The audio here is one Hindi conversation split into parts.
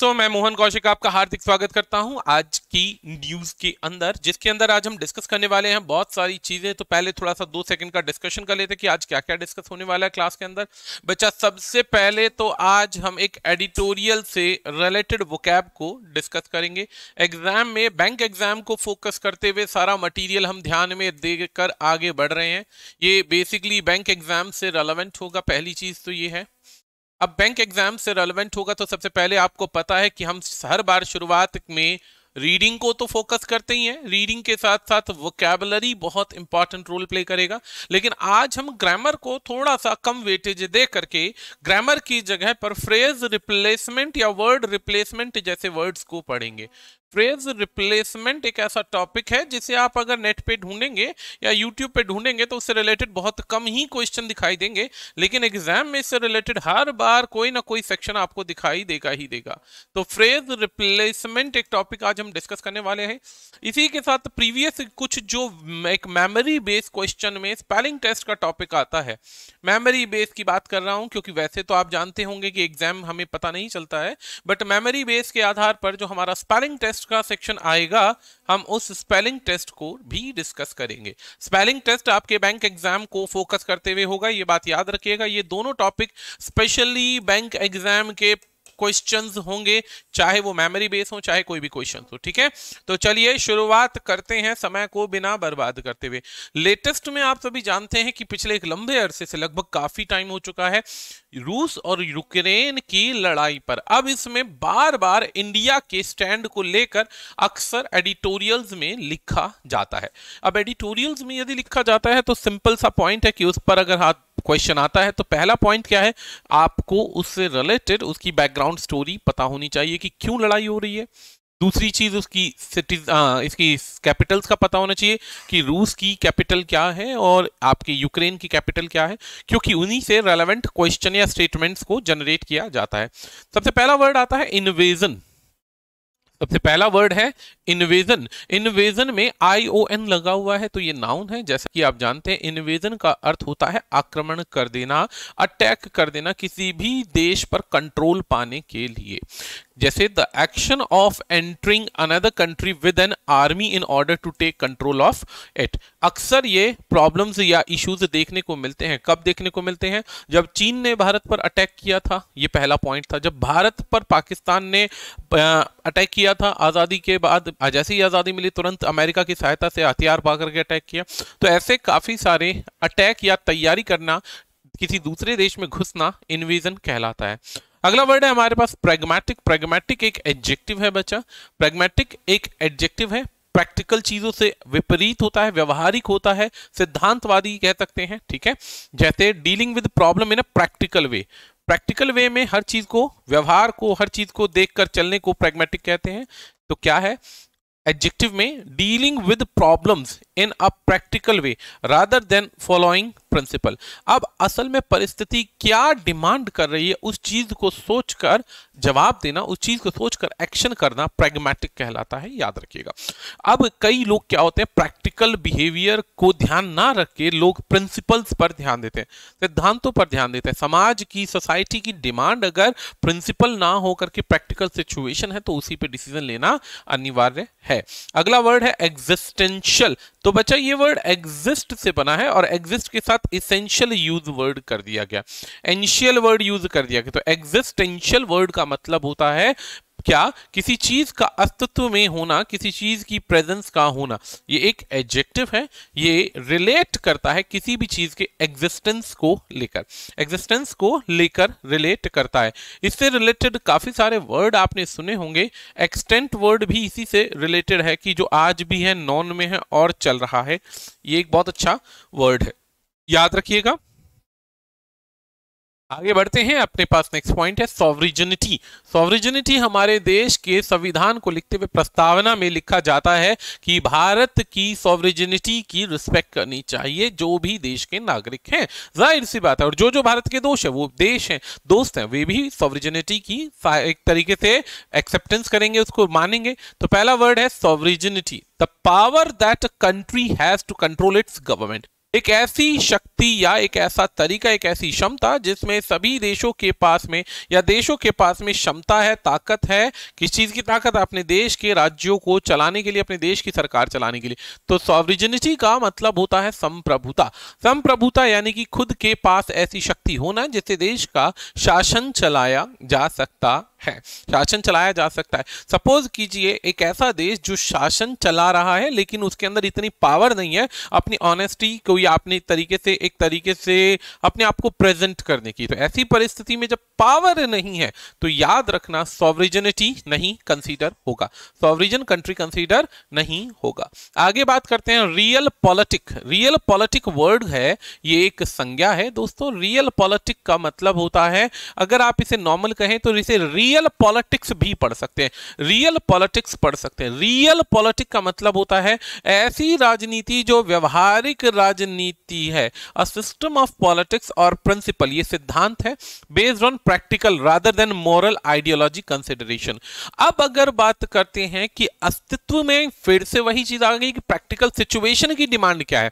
तो मैं मोहन कौशिक आपका हार्दिक स्वागत करता हूं आज की न्यूज के अंदर जिसके अंदर आज हम डिस्कस करने वाले हैं बहुत सारी चीजें तो पहले थोड़ा सा दो सेकंड का डिस्कशन कर लेते हैं कि आज क्या क्या डिस्कस होने वाला है क्लास के अंदर बच्चा सबसे पहले तो आज हम एक एडिटोरियल से रिलेटेड वोकैब को डिस्कस करेंगे एग्जाम में बैंक एग्जाम को फोकस करते हुए सारा मटीरियल हम ध्यान में देकर आगे बढ़ रहे हैं ये बेसिकली बैंक एग्जाम से रेलिवेंट होगा पहली चीज तो ये है अब बैंक एग्जाम से रेलिवेंट होगा तो सबसे पहले आपको पता है कि हम हर बार शुरुआत में रीडिंग को तो फोकस करते ही हैं रीडिंग के साथ साथ वोकेबलरी बहुत इंपॉर्टेंट रोल प्ले करेगा लेकिन आज हम ग्रामर को थोड़ा सा कम वेटेज दे करके ग्रामर की जगह पर फ्रेज रिप्लेसमेंट या वर्ड रिप्लेसमेंट जैसे वर्ड्स को पढ़ेंगे फ्रेज रिप्लेसमेंट एक ऐसा टॉपिक है जिसे आप अगर नेट पे ढूंढेंगे या यूट्यूब पे ढूंढेंगे तो उससे रिलेटेड बहुत कम ही क्वेश्चन दिखाई देंगे लेकिन एग्जाम में इससे रिलेटेड हर बार कोई ना कोई सेक्शन आपको दिखाई देगा ही देगा तो फ्रेज रिप्लेसमेंट एक टॉपिक आज हम डिस्कस करने वाले हैं इसी के साथ प्रीवियस कुछ जो एक मेमोरी बेस्ड क्वेश्चन में स्पेलिंग टेस्ट का टॉपिक आता है मेमोरी बेस की बात कर रहा हूँ क्योंकि वैसे तो आप जानते होंगे कि एग्जाम हमें पता नहीं चलता है बट मेमोरी बेस के आधार पर जो हमारा स्पेलिंग टेस्ट टेस्ट का सेक्शन आएगा हम उस स्पेलिंग टेस्ट को भी डिस्कस करेंगे स्पेलिंग टेस्ट आपके बैंक एग्जाम को फोकस करते हुए होगा ये बात याद रखिएगा ये दोनों टॉपिक स्पेशली बैंक एग्जाम के क्वेश्चंस होंगे चाहे वो मेमोरी बेस हो चाहे कोई भी क्वेश्चन हो ठीक है तो चलिए शुरुआत करते हैं समय को बिना बर्बाद करते हुए लेटेस्ट में आप सभी जानते हैं कि पिछले एक लंबे अरसे से लगभग काफी टाइम हो चुका है रूस और यूक्रेन की लड़ाई पर अब इसमें बार बार इंडिया के स्टैंड को लेकर अक्सर एडिटोरियल्स में लिखा जाता है अब एडिटोरियल्स में यदि लिखा जाता है तो सिंपल सा पॉइंट है कि उस पर अगर हाथ क्वेश्चन आता है तो पहला पॉइंट क्या है आपको उससे रिलेटेड उसकी बैकग्राउंड स्टोरी पता होनी चाहिए कि क्यों लड़ाई हो रही है दूसरी चीज उसकी सिटी इसकी कैपिटल्स का पता होना चाहिए कि रूस की कैपिटल क्या है और आपके यूक्रेन की कैपिटल क्या है क्योंकि उन्हीं से रेलेवेंट क्वेश्चन या स्टेटमेंट्स को जनरेट किया जाता है सबसे पहला वर्ड आता है इन्वेजन सबसे पहला वर्ड है इन्वेजन इन्वेजन में आई ओ एन लगा हुआ है तो ये नाउन है जैसा कि आप जानते हैं इन्वेजन का अर्थ होता है आक्रमण कर देना अटैक कर देना किसी भी देश पर कंट्रोल पाने के लिए जैसे the action of entering another country with an army in order to take control of it अक्सर ये प्रॉब्लम्स या इश्यूज देखने को मिलते हैं कब देखने को मिलते हैं जब चीन ने भारत पर अटैक किया था ये पहला पॉइंट था जब भारत पर पाकिस्तान ने अटैक किया था आज़ादी के बाद हाँ, जैसे ही आज़ादी मिली तुरंत अमेरिका की सहायता से हथियार पा करके अटैक किया तो ऐसे काफ़ी सारे अटैक या तैयारी करना किसी दूसरे देश में घुसना इन्वेजन कहलाता है अगला वर्ड है हमारे पास प्रेगमेटिक प्रेगमेटिक एक एडजेक्टिव है बच्चा प्रेगमेटिक एक एडजेक्टिव है प्रैक्टिकल चीजों से विपरीत होता है व्यवहारिक होता है सिद्धांतवादी कह सकते हैं ठीक है जैसे dealing with problem in a practical way practical way में हर चीज को व्यवहार को हर चीज को देखकर चलने को प्रैग्मेटिक कहते हैं तो क्या है adjective may dealing with problems in a practical way rather than following principle अब असल में परिस्थिति क्या डिमांड कर रही है उस चीज को सोचकर जवाब देना उस चीज को सोचकर एक्शन करना प्रेगमेटिक कहलाता है याद रखिएगा अब कई लोग क्या होते हैं प्रैक्टिकल बिहेवियर को ध्यान ना रख के लोग प्रिंसिपल्स पर ध्यान देते हैं सिद्धांतों पर ध्यान देते हैं समाज की सोसाइटी की डिमांड अगर प्रिंसिपल ना होकर के प्रैक्टिकल सिचुएशन है तो उसी पर डिसीजन लेना अनिवार्य है अगला वर्ड है एग्जिस्टेंशियल तो बच्चा ये वर्ड एग्जिस्ट से बना है और एग्जिस्ट के साथ इसेंशियल यूज वर्ड कर दिया गया एंशियल वर्ड यूज कर दिया गया तो एग्जिस्टेंशियल वर्ड का मतलब होता है क्या किसी चीज का अस्तित्व में होना किसी चीज की प्रेजेंस का होना ये एक एडजेक्टिव है ये रिलेट करता है किसी भी चीज के एग्जिस्टेंस को लेकर एग्जिस्टेंस को लेकर रिलेट करता है इससे रिलेटेड काफी सारे वर्ड आपने सुने होंगे एक्सटेंट वर्ड भी इसी से रिलेटेड है कि जो आज भी है नॉन में है और चल रहा है ये एक बहुत अच्छा वर्ड है याद रखिएगा आगे बढ़ते हैं अपने पास नेक्स्ट पॉइंट है सॉवरिजनिटी सॉवरिजिनिटी हमारे देश के संविधान को लिखते हुए प्रस्तावना में लिखा जाता है कि भारत की सॉवरिजिनिटी की रिस्पेक्ट करनी चाहिए जो भी देश के नागरिक हैं जाहिर सी बात है और जो जो भारत के दोष है वो देश हैं दोस्त हैं वे भी सॉवरिजिनिटी की एक तरीके से एक्सेप्टेंस करेंगे उसको मानेंगे तो पहला वर्ड है sovereignty the power that country has to control its government एक ऐसी शक्ति या एक ऐसा तरीका एक ऐसी क्षमता जिसमें सभी देशों के पास में या देशों के पास में क्षमता है ताकत है किस चीज की ताकत अपने देश के राज्यों को चलाने के लिए अपने देश की सरकार चलाने के लिए तो सॉवरिजिनिटी का मतलब होता है संप्रभुता संप्रभुता यानी कि खुद के पास ऐसी शक्ति होना जिससे देश का शासन चलाया जा सकता है शासन चलाया जा सकता है सपोज कीजिए एक ऐसा देश जो शासन चला रहा है लेकिन उसके अंदर इतनी पावर नहीं है अपनी ऑनेस्टी को या अपने तरीके से एक तरीके से अपने आप को प्रेजेंट करने की तो ऐसी परिस्थिति में जब पावर नहीं है तो याद रखना सॉवरिजनिटी नहीं कंसीडर होगा सॉवरिजन कंट्री कंसीडर नहीं होगा आगे बात करते हैं realpolitik realpolitik word है ये एक संज्ञा है दोस्तों रियल पॉलिटिक का मतलब होता है अगर आप इसे नॉर्मल कहें तो इसे रियल रियल पॉलिटिक्स भी पढ़ सकते हैं रियल पॉलिटिक्स पढ़ सकते हैं रियल पॉलिटिक का मतलब होता है ऐसी राजनीति जो व्यवहारिक राजनीति है अ सिस्टम ऑफ पॉलिटिक्स और प्रिंसिपल ये सिद्धांत है based on practical rather than moral ideology consideration अब अगर बात करते हैं कि अस्तित्व में फिर से वही चीज आ गई कि प्रैक्टिकल सिचुएशन की डिमांड क्या है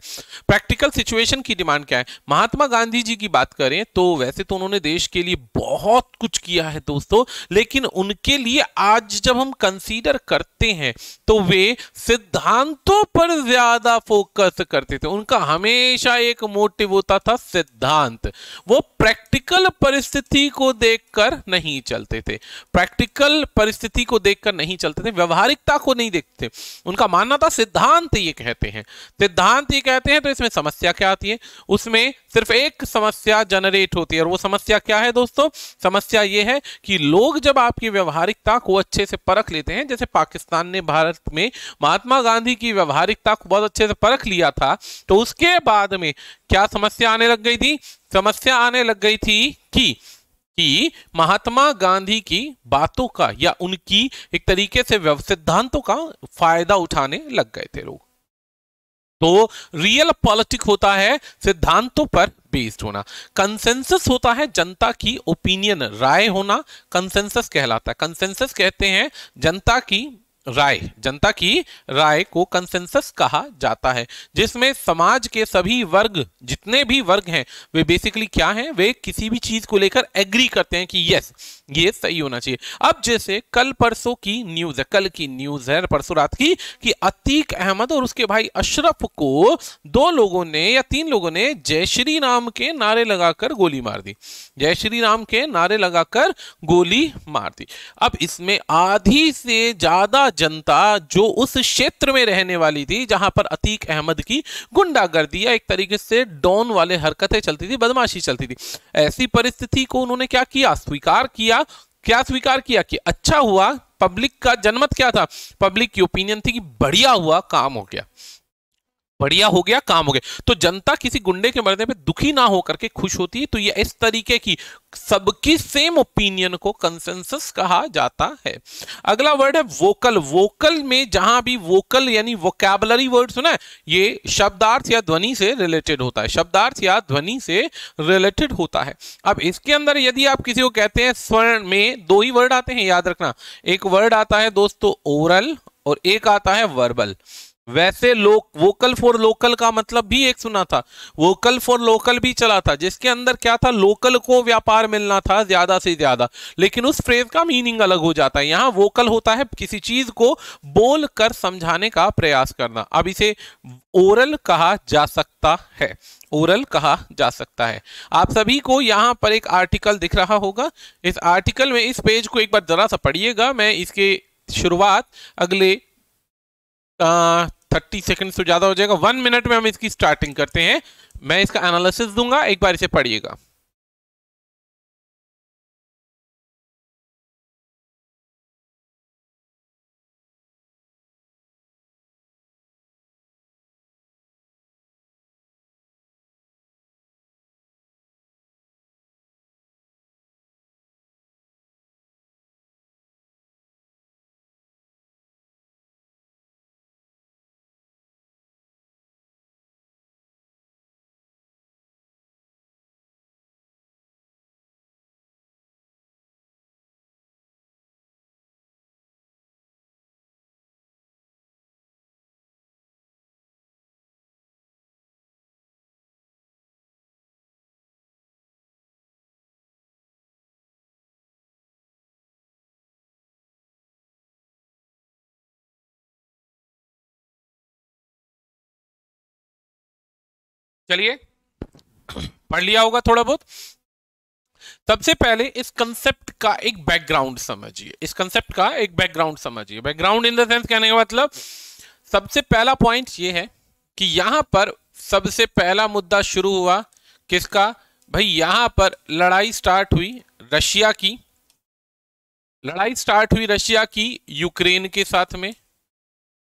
प्रैक्टिकल सिचुएशन की डिमांड क्या है महात्मा गांधी जी की बात करें तो वैसे तो उन्होंने देश के लिए बहुत कुछ किया है दोस्तों लेकिन उनके लिए आज जब हम कंसीडर करते हैं तो वे सिद्धांतों पर ज्यादा फोकस करते थे उनका हमेशा एक मोटिव होता था सिद्धांत वो प्रैक्टिकल परिस्थिति को देखकर नहीं चलते थे प्रैक्टिकल परिस्थिति को देखकर नहीं चलते थे व्यवहारिकता को नहीं देखते उनका मानना था सिद्धांत ये कहते हैं सिद्धांत ये कहते हैं तो इसमें समस्या क्या आती है उसमें सिर्फ एक समस्या जनरेट होती है और वो समस्या क्या है दोस्तों समस्या ये है कि लोग लोग जब आपकी व्यवहारिकता को अच्छे से परख लेते हैं जैसे पाकिस्तान ने भारत में महात्मा गांधी की व्यवहारिकता को बहुत अच्छे से परख लिया था तो उसके बाद में क्या समस्या आने लग गई थी समस्या आने लग गई थी कि कि महात्मा गांधी की बातों का या उनकी एक तरीके से सिद्धांतों का फायदा उठाने लग गए थे लोग तो रियल पॉलिटिक होता है सिद्धांतों पर बेस्ड होना कंसेंसस होता है जनता की ओपिनियन राय होना कंसेंसस कहलाता है कंसेंसस कहते हैं जनता की राय जनता की राय को कंसेंसस कहा जाता है जिसमें समाज के सभी वर्ग जितने भी वर्ग हैं वे बेसिकली क्या हैं वे किसी भी चीज को लेकर एग्री करते हैं कि यस ये सही होना चाहिए अब जैसे कल परसों की न्यूज है कल की न्यूज है परसों रात की कि अतीक अहमद और उसके भाई अशरफ को दो लोगों ने या तीन लोगों ने जय श्री राम के नारे लगाकर गोली मार दी जय श्री राम के नारे लगाकर गोली मार दी अब इसमें आधी से ज्यादा जनता जो उस क्षेत्र में रहने वाली थी जहां पर अतीक अहमद की गुंडागर्दी या एक तरीके से डॉन वाले हरकतें चलती थी बदमाशी चलती थी ऐसी परिस्थिति को उन्होंने क्या किया स्वीकार किया क्या स्वीकार किया कि अच्छा हुआ पब्लिक का जनमत क्या था पब्लिक की ओपिनियन थी कि बढ़िया हुआ काम हो गया बढ़िया हो गया काम हो गया तो जनता किसी गुंडे के मरने पे दुखी ना हो करके खुश होती है तो ये इस तरीके की सबकी सेम ओपिनियन को कंसेंसस कहा जाता है अगला वर्ड है वोकल वोकल में जहां भी वोकल यानी वोकैबलरी वर्ड सुना है ये शब्दार्थ या ध्वनि से रिलेटेड होता है शब्दार्थ या ध्वनि से रिलेटेड होता है अब इसके अंदर यदि आप किसी को कहते हैं स्वर्ण में दो ही वर्ड आते हैं याद रखना एक वर्ड आता है दोस्तों ओरल और एक आता है वर्बल वैसे लोक वोकल फॉर लोकल का मतलब भी एक सुना था वोकल फॉर लोकल भी चला था जिसके अंदर क्या था लोकल को व्यापार मिलना था ज्यादा से ज्यादा लेकिन उस फ्रेज का मीनिंग अलग हो जाता है यहां वोकल होता है किसी चीज को बोल कर समझाने का प्रयास करना अब इसे ओरल कहा जा सकता है ओरल कहा जा सकता है आप सभी को यहाँ पर एक आर्टिकल दिख रहा होगा इस आर्टिकल में इस पेज को एक बार जरा सा पढ़िएगा मैं इसके शुरुआत अगले थर्टी सेकेंड तो ज़्यादा हो जाएगा वन मिनट में हम इसकी स्टार्टिंग करते हैं मैं इसका एनालिसिस दूंगा एक बार इसे पढ़िएगा चलिए पढ़ लिया होगा थोड़ा बहुत सबसे पहले इस कंसेप्ट का एक बैकग्राउंड समझिए इस कंसेप्ट का एक बैकग्राउंड समझिए बैकग्राउंड इन द सेंस कहने का मतलब सबसे पहला पॉइंट ये है कि यहां पर सबसे पहला मुद्दा शुरू हुआ किसका भाई यहां पर लड़ाई स्टार्ट हुई रशिया की लड़ाई स्टार्ट हुई रशिया की यूक्रेन के साथ में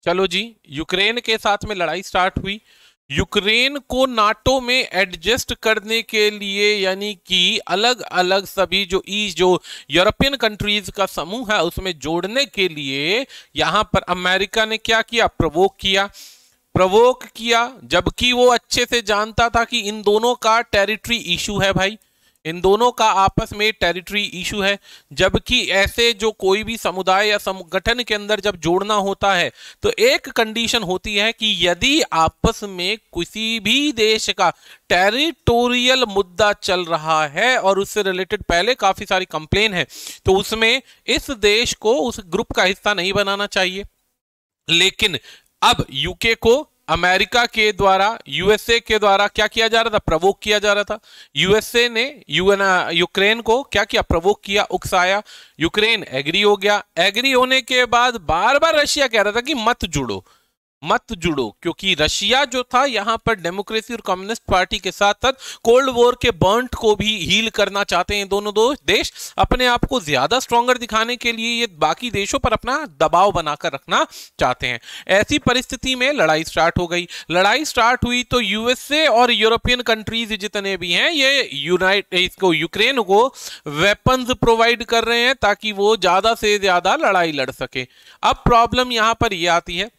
चलो जी यूक्रेन के साथ में लड़ाई स्टार्ट हुई यूक्रेन को नाटो में एडजस्ट करने के लिए यानी कि अलग अलग सभी जो ई जो यूरोपियन कंट्रीज का समूह है उसमें जोड़ने के लिए यहां पर अमेरिका ने क्या किया प्रवोक किया प्रवोक किया जबकि वो अच्छे से जानता था कि इन दोनों का टेरिटरी इशू है भाई इन दोनों का आपस में टेरिटरी इशू है जबकि ऐसे जो कोई भी समुदाय या संगठन के अंदर जब जोड़ना होता है तो एक कंडीशन होती है कि यदि आपस में किसी भी देश का टेरिटोरियल मुद्दा चल रहा है और उससे रिलेटेड पहले काफ़ी सारी कंप्लेन है तो उसमें इस देश को उस ग्रुप का हिस्सा नहीं बनाना चाहिए लेकिन अब यूके को अमेरिका के द्वारा यूएसए के द्वारा क्या किया जा रहा था प्रवोक किया जा रहा था यूएसए ने यूएन यूक्रेन को क्या किया प्रवोक किया उकसाया यूक्रेन एग्री हो गया एग्री होने के बाद बार बार रशिया कह रहा था कि मत जुड़ो मत जुड़ो क्योंकि रशिया जो था यहां पर डेमोक्रेसी और कम्युनिस्ट पार्टी के साथ साथ कोल्ड वॉर के बर्ंट को भी हील करना चाहते हैं दोनों दो देश अपने आप को ज्यादा स्ट्रॉन्गर दिखाने के लिए ये बाकी देशों पर अपना दबाव बनाकर रखना चाहते हैं ऐसी परिस्थिति में लड़ाई स्टार्ट हो गई लड़ाई स्टार्ट हुई तो यूएसए और यूरोपियन कंट्रीज जितने भी हैं ये यूनाइट इसको यूक्रेन को वेपन्स प्रोवाइड कर रहे हैं ताकि वो ज्यादा से ज्यादा लड़ाई लड़ सके अब प्रॉब्लम यहां पर यह आती है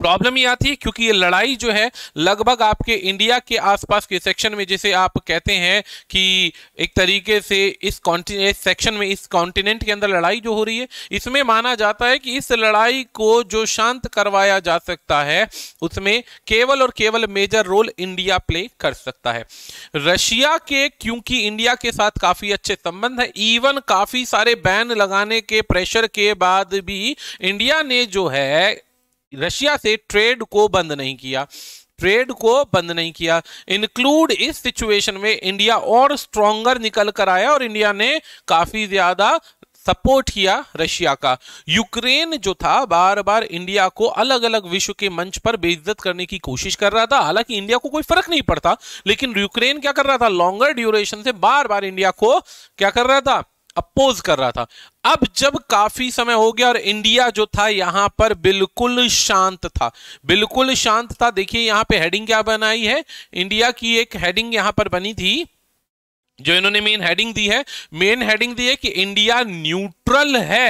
प्रॉब्लम यह आती है क्योंकि ये लड़ाई जो है लगभग आपके इंडिया के आसपास के सेक्शन में जैसे आप कहते हैं कि एक तरीके से इस कॉन्टिनेंट सेक्शन में इस कॉन्टिनेंट के अंदर लड़ाई जो हो रही है इसमें माना जाता है कि इस लड़ाई को जो शांत करवाया जा सकता है उसमें केवल और केवल मेजर रोल इंडिया प्ले कर सकता है रशिया के क्योंकि इंडिया के साथ काफी अच्छे संबंध है इवन काफी सारे बैन लगाने के प्रेशर के बाद भी इंडिया ने जो है रशिया से ट्रेड को बंद नहीं किया ट्रेड को बंद नहीं किया इंक्लूड इस सिचुएशन में इंडिया और स्ट्रॉन्गर निकल कर आया और इंडिया ने काफी ज्यादा सपोर्ट किया रशिया का यूक्रेन जो था बार बार इंडिया को अलग अलग विश्व के मंच पर बेइज्जत करने की कोशिश कर रहा था हालांकि इंडिया को कोई फर्क नहीं पड़ता लेकिन यूक्रेन क्या कर रहा था लॉन्गर ड्यूरेशन से बार बार इंडिया को क्या कर रहा था अपोज कर रहा था अब जब काफी समय हो गया और इंडिया जो था यहां पर बिल्कुल शांत था बिल्कुल शांत था देखिए यहां पे हेडिंग क्या बनाई है इंडिया की एक हेडिंग यहां पर बनी थी जो इन्होंने मेन हेडिंग दी है मेन हेडिंग दी है कि इंडिया न्यूट्रल है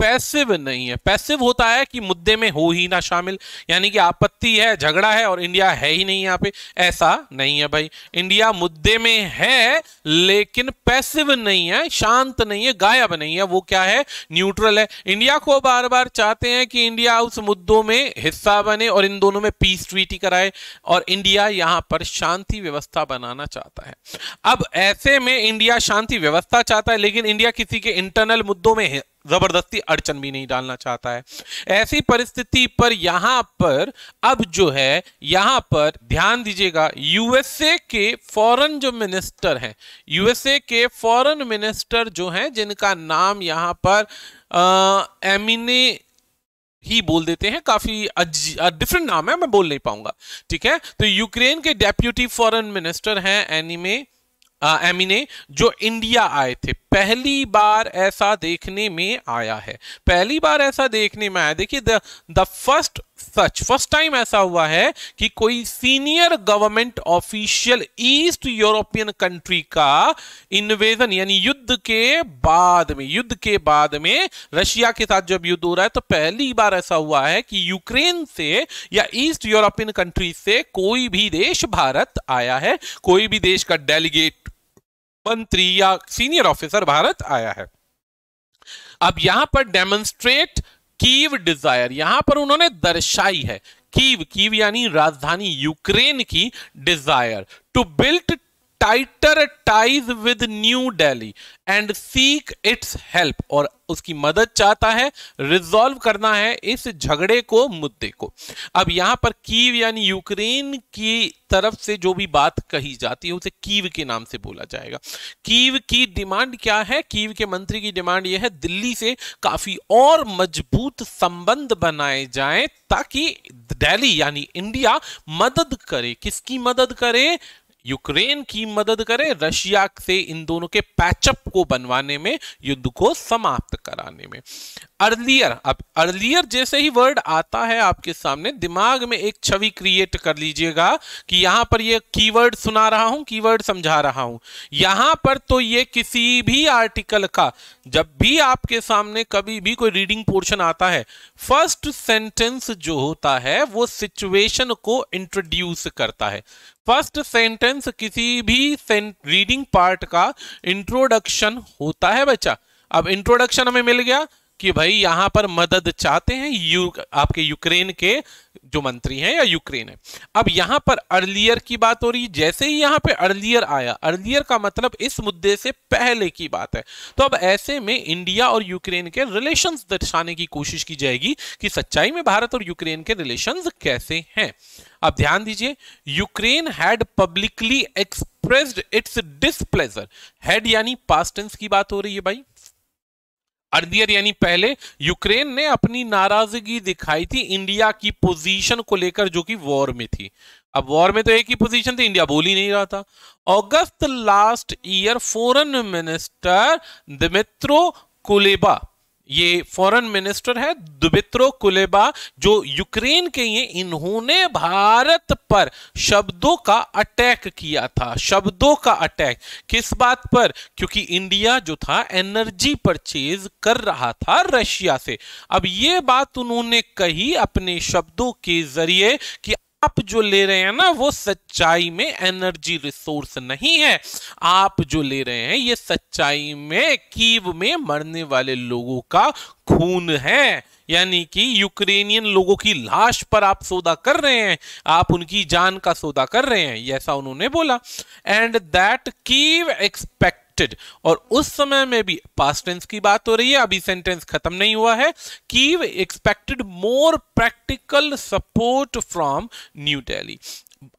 पैसिव नहीं है पैसिव होता है कि मुद्दे में हो ही ना शामिल यानी कि आपत्ति है झगड़ा है और इंडिया है ही नहीं यहाँ पे ऐसा नहीं है भाई इंडिया मुद्दे में है लेकिन पैसिव नहीं है शांत नहीं है गायब नहीं है वो क्या है न्यूट्रल है इंडिया को बार बार चाहते हैं कि इंडिया उस मुद्दों में हिस्सा बने और इन दोनों में पीस ट्रीटी कराए और इंडिया यहां पर शांति व्यवस्था बनाना चाहता है अब ऐसे में इंडिया शांति व्यवस्था चाहता है लेकिन इंडिया किसी के इंटरनल मुद्दों में जबरदस्ती अड़चन भी नहीं डालना चाहता है ऐसी परिस्थिति पर यहां पर अब जो है यहां पर ध्यान दीजिएगा यूएसए के फॉरेन जो मिनिस्टर हैं यूएसए के फॉरेन मिनिस्टर जो हैं जिनका नाम यहां पर एमिने ही बोल देते हैं काफी डिफरेंट नाम है मैं बोल नहीं पाऊंगा ठीक है तो यूक्रेन के डेप्यूटी फॉरन मिनिस्टर हैं एनिमे एमिने जो इंडिया आए थे पहली बार ऐसा देखने में आया है पहली बार ऐसा देखने में आया देखिए the first such first time ऐसा हुआ है कि कोई senior government official east European country का इन्वेजन यानी युद्ध के बाद में युद्ध के बाद में रशिया के साथ जब युद्ध हो रहा है तो पहली बार ऐसा हुआ है कि यूक्रेन से या ईस्ट यूरोपियन कंट्री से कोई भी देश भारत आया है कोई भी देश का डेलीगेट मंत्री या सीनियर ऑफिसर भारत आया है अब यहां पर डेमोन्स्ट्रेट कीव डिजायर यहां पर उन्होंने दर्शाई है कीव कीव यानी राजधानी यूक्रेन की desire to built tighter ties with New Delhi and seek its help और उसकी मदद चाहता है रिजॉल्व करना है इस झगड़े को मुद्दे को अब यहां पर कीव यानी यूक्रेन की तरफ से जो भी बात कही जाती है उसे कीव के नाम से बोला जाएगा कीव की डिमांड क्या है कीव के मंत्री की डिमांड यह है दिल्ली से काफी और मजबूत संबंध बनाए जाएं ताकि दिल्ली यानी इंडिया मदद करे किसकी मदद करे यूक्रेन की मदद करे रशिया से इन दोनों के पैचअप को बनवाने में युद्ध को समाप्त कराने में अर्लियर अब अर्लियर जैसे ही वर्ड आता है आपके सामने दिमाग में एक छवि क्रिएट कर लीजिएगा कि यहां पर ये कीवर्ड सुना रहा हूं कीवर्ड समझा रहा हूं यहां पर तो ये किसी भी आर्टिकल का जब भी आपके सामने कभी भी कोई रीडिंग पोर्शन आता है फर्स्ट सेंटेंस जो होता है वो सिचुएशन को इंट्रोड्यूस करता है फर्स्ट सेंटेंस किसी भी रीडिंग पार्ट का इंट्रोडक्शन होता है बच्चा अब इंट्रोडक्शन हमें मिल गया कि भाई यहां पर मदद चाहते हैं यू आपके यूक्रेन के जो मंत्री हैं या यूक्रेन है अब यहां पर अर्लियर की बात हो रही है जैसे ही यहां पे अर्लियर आया अर्लियर का मतलब इस मुद्दे से पहले की बात है तो अब ऐसे में इंडिया और यूक्रेन के रिलेशन दर्शाने की कोशिश की जाएगी कि सच्चाई में भारत और यूक्रेन के रिलेशन कैसे हैं अब ध्यान दीजिए Ukraine had publicly expressed its displeasure had यानी पास्टेंस की बात हो रही है भाई अर्दियर यानी पहले यूक्रेन ने अपनी नाराजगी दिखाई थी इंडिया की पोजीशन को लेकर जो कि वॉर में थी अब वॉर में तो एक ही पोजीशन थी इंडिया बोल ही नहीं रहा था August last year foreign minister Dmytro Kuleba ये फॉरेन मिनिस्टर है दुबित्रो कुलेबा जो यूक्रेन के ये इन्होंने भारत पर शब्दों का अटैक किया था शब्दों का अटैक किस बात पर क्योंकि इंडिया जो था एनर्जी परचेज कर रहा था रशिया से अब ये बात उन्होंने कही अपने शब्दों के जरिए कि आप जो ले रहे हैं ना वो सच्चाई में एनर्जी रिसोर्स नहीं है आप जो ले रहे हैं ये सच्चाई में कीव में मरने वाले लोगों का खून है यानी कि यूक्रेनियन लोगों की लाश पर आप सौदा कर रहे हैं आप उनकी जान का सौदा कर रहे हैं ऐसा उन्होंने बोला and that Kyiv expected और उस समय में भी पास्ट टेंस की बात हो रही है अभी सेंटेंस खत्म नहीं हुआ है की expected more practical support from New Delhi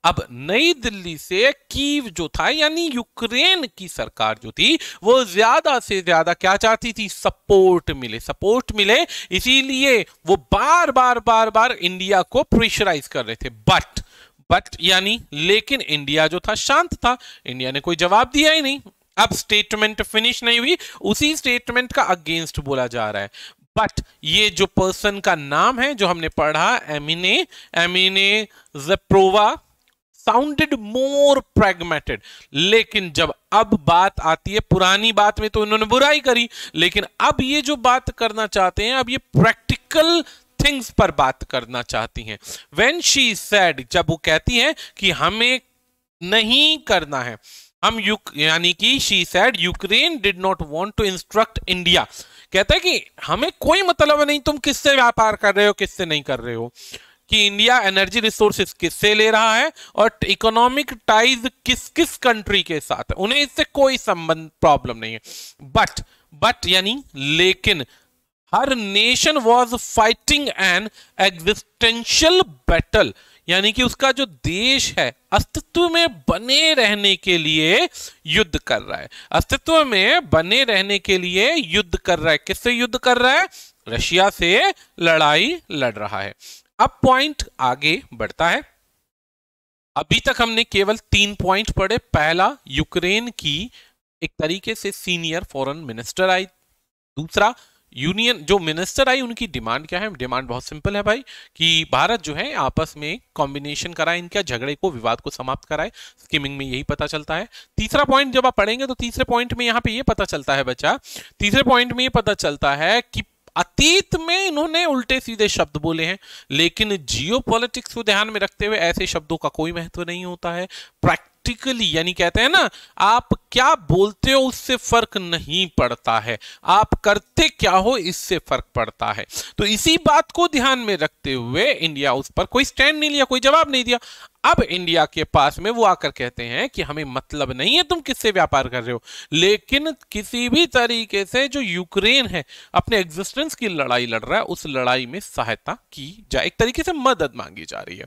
अब नई दिल्ली से कीव जो था यानी यूक्रेन की सरकार जो थी वो ज्यादा से ज्यादा क्या चाहती थी सपोर्ट मिले सपोर्ट मिले इसीलिए वो बार बार बार बार इंडिया को प्रेशराइज कर रहे थे बट बट यानी लेकिन इंडिया जो था शांत था इंडिया ने कोई जवाब दिया ही नहीं अब स्टेटमेंट फिनिश नहीं हुई उसी स्टेटमेंट का अगेंस्ट बोला जा रहा है बट ये जो पर्सन का नाम है जो हमने पढ़ा एमिने एमिने जेप्रोवा साउंडेड मोर प्रेगमेटेड लेकिन जब अब बात आती है पुरानी बात में तो उन्होंने बुराई करी लेकिन अब ये जो बात करना चाहते हैं अब ये प्रैक्टिकल थिंग्स पर बात करना चाहती हैं वेन शी सैड जब वो कहती हैं कि हमें नहीं करना है हम यूक यानी कि she said Ukraine did not want to instruct India कहता है कि हमें कोई मतलब नहीं तुम किससे व्यापार कर रहे हो किससे नहीं कर रहे हो कि इंडिया एनर्जी रिसोर्सिस किससे ले रहा है और इकोनॉमिक टाइज किस किस कंट्री के साथ है उन्हें इससे कोई संबंध प्रॉब्लम नहीं है बट बट यानी लेकिन हर nation was fighting an existential battle यानी कि उसका जो देश है अस्तित्व में बने रहने के लिए युद्ध कर रहा है अस्तित्व में बने रहने के लिए युद्ध कर रहा है किससे युद्ध कर रहा है रशिया से लड़ाई लड़ रहा है अब पॉइंट आगे बढ़ता है अभी तक हमने केवल तीन पॉइंट पढ़े पहला यूक्रेन की एक तरीके से सीनियर फॉरेन मिनिस्टर आई दूसरा यूनियन जो मिनिस्टर आई उनकी डिमांड क्या है डिमांड बहुत सिंपल है भाई कि भारत जो है आपस में कॉम्बिनेशन कराए इनका झगड़े को विवाद को समाप्त कराए स्कीमिंग में यही पता चलता है तीसरा पॉइंट जब आप पढ़ेंगे तो तीसरे पॉइंट में यहाँ पे ये पता चलता है बच्चा तीसरे पॉइंट में ये पता चलता है कि अतीत में इन्होंने उल्टे सीधे शब्द बोले हैं लेकिन जियो को ध्यान में रखते हुए ऐसे शब्दों का कोई महत्व नहीं होता है प्रैक्टिस प्रैक्टिकली यानी कहते हैं ना आप क्या बोलते हो उससे फर्क नहीं पड़ता है आप करते क्या हो इससे फर्क पड़ता है तो इसी बात को ध्यान में रखते हुए इंडिया उस पर कोई स्टैंड नहीं लिया कोई जवाब नहीं दिया अब इंडिया के पास में वो आकर कहते हैं कि हमें मतलब नहीं है तुम किससे व्यापार कर रहे हो लेकिन किसी भी तरीके से जो यूक्रेन है अपने एग्जिस्टेंस की लड़ाई लड़ रहा है उस लड़ाई में सहायता की जाए एक तरीके से मदद मांगी जा रही है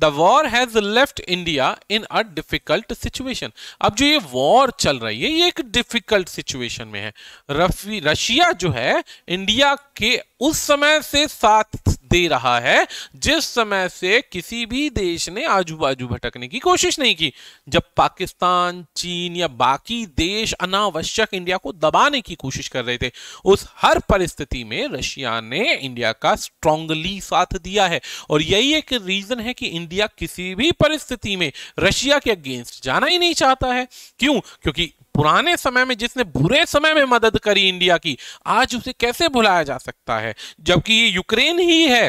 the war has left India in a difficult situation अब जो ये वॉर चल रही है ये एक डिफिकल्ट सिचुएशन में है रशिया जो है इंडिया के उस समय से साथ दे रहा है जिस समय से किसी भी देश ने आजू बाजू भटकने की कोशिश नहीं की जब पाकिस्तान चीन या बाकी देश अनावश्यक इंडिया को दबाने की कोशिश कर रहे थे उस हर परिस्थिति में रशिया ने इंडिया का स्ट्रांगली साथ दिया है और यही एक रीजन है कि इंडिया किसी भी परिस्थिति में रशिया के अगेंस्ट जाना ही नहीं चाहता है क्यों क्योंकि पुराने समय में जिसने बुरे समय में मदद करी इंडिया की आज उसे कैसे भुलाया जा सकता है जबकि ये यूक्रेन ही है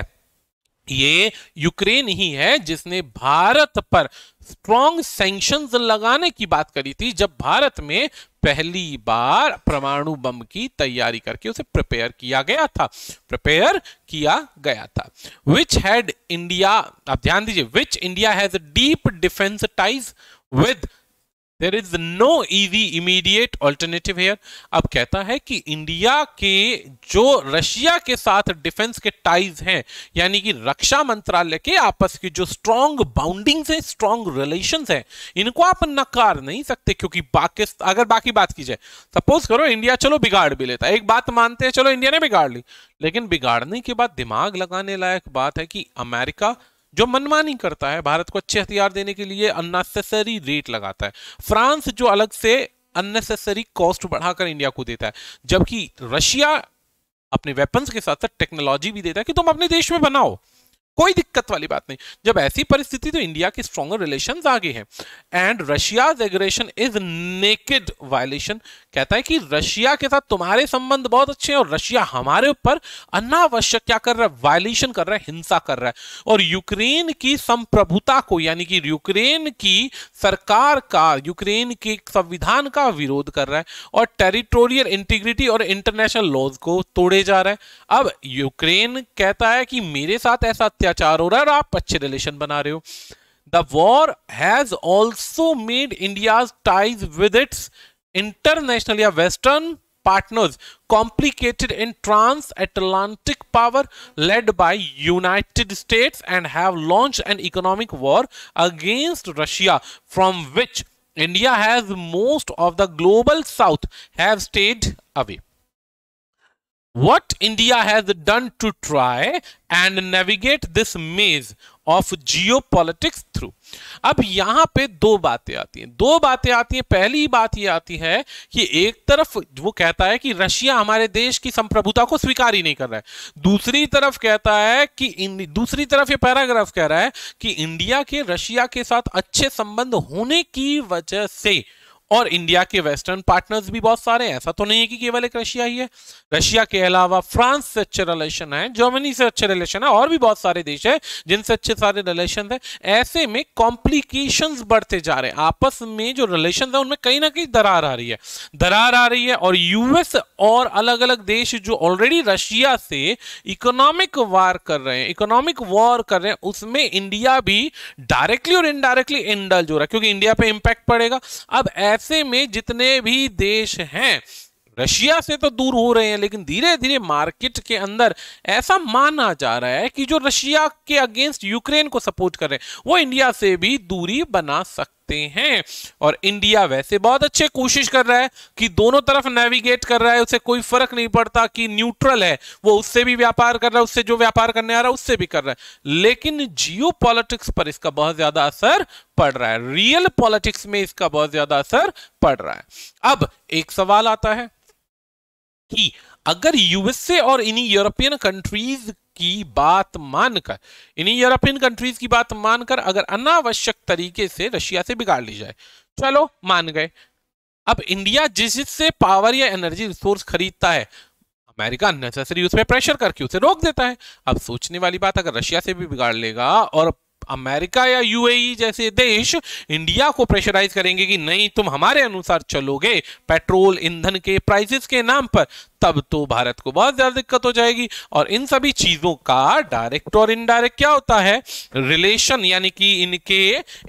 ये यूक्रेन ही है जिसने भारत पर स्ट्रॉन्ग सैंक्शन लगाने की बात करी थी जब भारत में पहली बार परमाणु बम की तैयारी करके उसे प्रिपेयर किया गया था प्रिपेयर किया गया था विच हैड इंडिया आप ध्यान दीजिए which India has deep defence ties with there is no easy immediate alternative here अब कहता है कि इंडिया के जो रशिया के साथ डिफेंस के टाइज हैं यानी कि रक्षा मंत्रालय के आपस की जो स्ट्रांग बाउंडिंग्स हैं स्ट्रांग रिलेशन हैं इनको आप नकार नहीं सकते क्योंकि पाकिस्तान अगर बाकी बात की जाए सपोज करो इंडिया चलो बिगाड़ भी लेता एक बात मानते हैं चलो इंडिया ने बिगाड़ ली लेकिन बिगाड़ने के बाद दिमाग लगाने लायक बात है कि अमेरिका जो मनमानी करता है भारत को अच्छे हथियार देने के लिए अननेसेसरी रेट लगाता है फ्रांस जो अलग से अननेसेसरी कॉस्ट बढ़ाकर इंडिया को देता है जबकि रशिया अपने वेपन्स के साथ साथ टेक्नोलॉजी भी देता है कि तुम अपने देश में बनाओ कोई दिक्कत वाली बात नहीं जब ऐसी परिस्थिति तो इंडिया के स्ट्रॉगर रिलेशन आगे हैं and Russia aggression is naked violation कहता है कि रशिया के साथ तुम्हारे संबंध बहुत अच्छे हैं और रशिया हमारे ऊपर अनावश्यक क्या कर रहा है वायलेशन कर रहा है हिंसा कर रहा है और यूक्रेन की संप्रभुता को यानी कि यूक्रेन की सरकार का यूक्रेन के संविधान का विरोध कर रहा है और टेरिटोरियल इंटीग्रिटी और इंटरनेशनल लॉज को तोड़े जा रहा है अब यूक्रेन कहता है कि मेरे साथ ऐसा अत्याचार हो रहा है आप अच्छे रिलेशन बना रहे हो the war has also made India ties with its international या western partners complicated in transatlantic power led by United States and have launch an economic war against Russia from which India has most of the global south have stayed away What India has done to try and navigate this maze of geopolitics through अब यहां पे दो बातें आती हैं दो बातें आती हैं पहली बात ये आती है कि एक तरफ वो कहता है कि रशिया हमारे देश की संप्रभुता को स्वीकार ही नहीं कर रहा है दूसरी तरफ कहता है कि दूसरी तरफ ये पैराग्राफ कह रहा है कि इंडिया के रशिया के साथ अच्छे संबंध होने की वजह से और इंडिया के वेस्टर्न पार्टनर्स भी बहुत सारे हैं ऐसा तो नहीं है कि केवल एक रशिया ही है रशिया के अलावा फ्रांस से अच्छे रिलेशन है जर्मनी से अच्छे रिलेशन है और भी बहुत सारे देश है जिनसे अच्छे सारे रिलेशन है ऐसे में कॉम्प्लीकेशन बढ़ते जा रहे हैं आपस में जो रिलेशन है उनमें कहीं ना कहीं दरार आ रही है दरार आ रही है और यूएस और अलग अलग देश जो ऑलरेडी रशिया से इकोनॉमिक वार कर रहे हैं इकोनॉमिक वॉर कर रहे हैं उसमें इंडिया भी डायरेक्टली और इनडायरेक्टली इंडल्ज हो रहा है क्योंकि इंडिया पे इंपैक्ट पड़ेगा अब ऐसे ऐसे में जितने भी देश हैं रशिया से तो दूर हो रहे हैं लेकिन धीरे धीरे मार्केट के अंदर ऐसा माना जा रहा है कि जो रशिया के अगेंस्ट यूक्रेन को सपोर्ट कर रहे हैं वो इंडिया से भी दूरी बना सकते सकते हैं और इंडिया वैसे बहुत अच्छे कोशिश कर रहा है कि दोनों तरफ नेविगेट कर रहा है उसे कोई फर्क नहीं पड़ता कि न्यूट्रल है वो उससे भी व्यापार कर रहा है उससे जो व्यापार करने आ रहा है उससे भी कर रहा है लेकिन जियो पर इसका बहुत ज्यादा असर पड़ रहा है रियल पॉलिटिक्स में इसका बहुत ज्यादा असर पड़ रहा है अब एक सवाल आता है कि अगर यूएसए और इन्हीं यूरोपियन कंट्रीज की बात मानकर इन्हीं यूरोपियन कंट्रीज की बात मानकर अगर अनावश्यक तरीके से रशिया से बिगाड़ ली जाए चलो मान गए अब इंडिया जिस जिससे पावर या एनर्जी रिसोर्स खरीदता है अमेरिका उस उसमें प्रेशर करके उसे रोक देता है अब सोचने वाली बात अगर रशिया से भी बिगाड़ लेगा और अमेरिका या यूएई जैसे देश इंडिया को प्रेशराइज करेंगे कि नहीं तुम हमारे अनुसार चलोगे पेट्रोल ईंधन के प्राइसेस के नाम पर तब तो भारत को बहुत ज्यादा दिक्कत हो जाएगी और इन सभी चीजों का डायरेक्ट और इनडायरेक्ट क्या होता है रिलेशन यानी कि इनके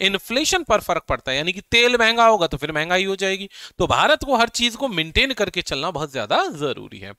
इन्फ्लेशन पर फर्क पड़ता है यानी कि तेल महंगा होगा तो फिर महंगाई हो जाएगी तो भारत को हर चीज को मेंटेन करके चलना बहुत ज्यादा जरूरी है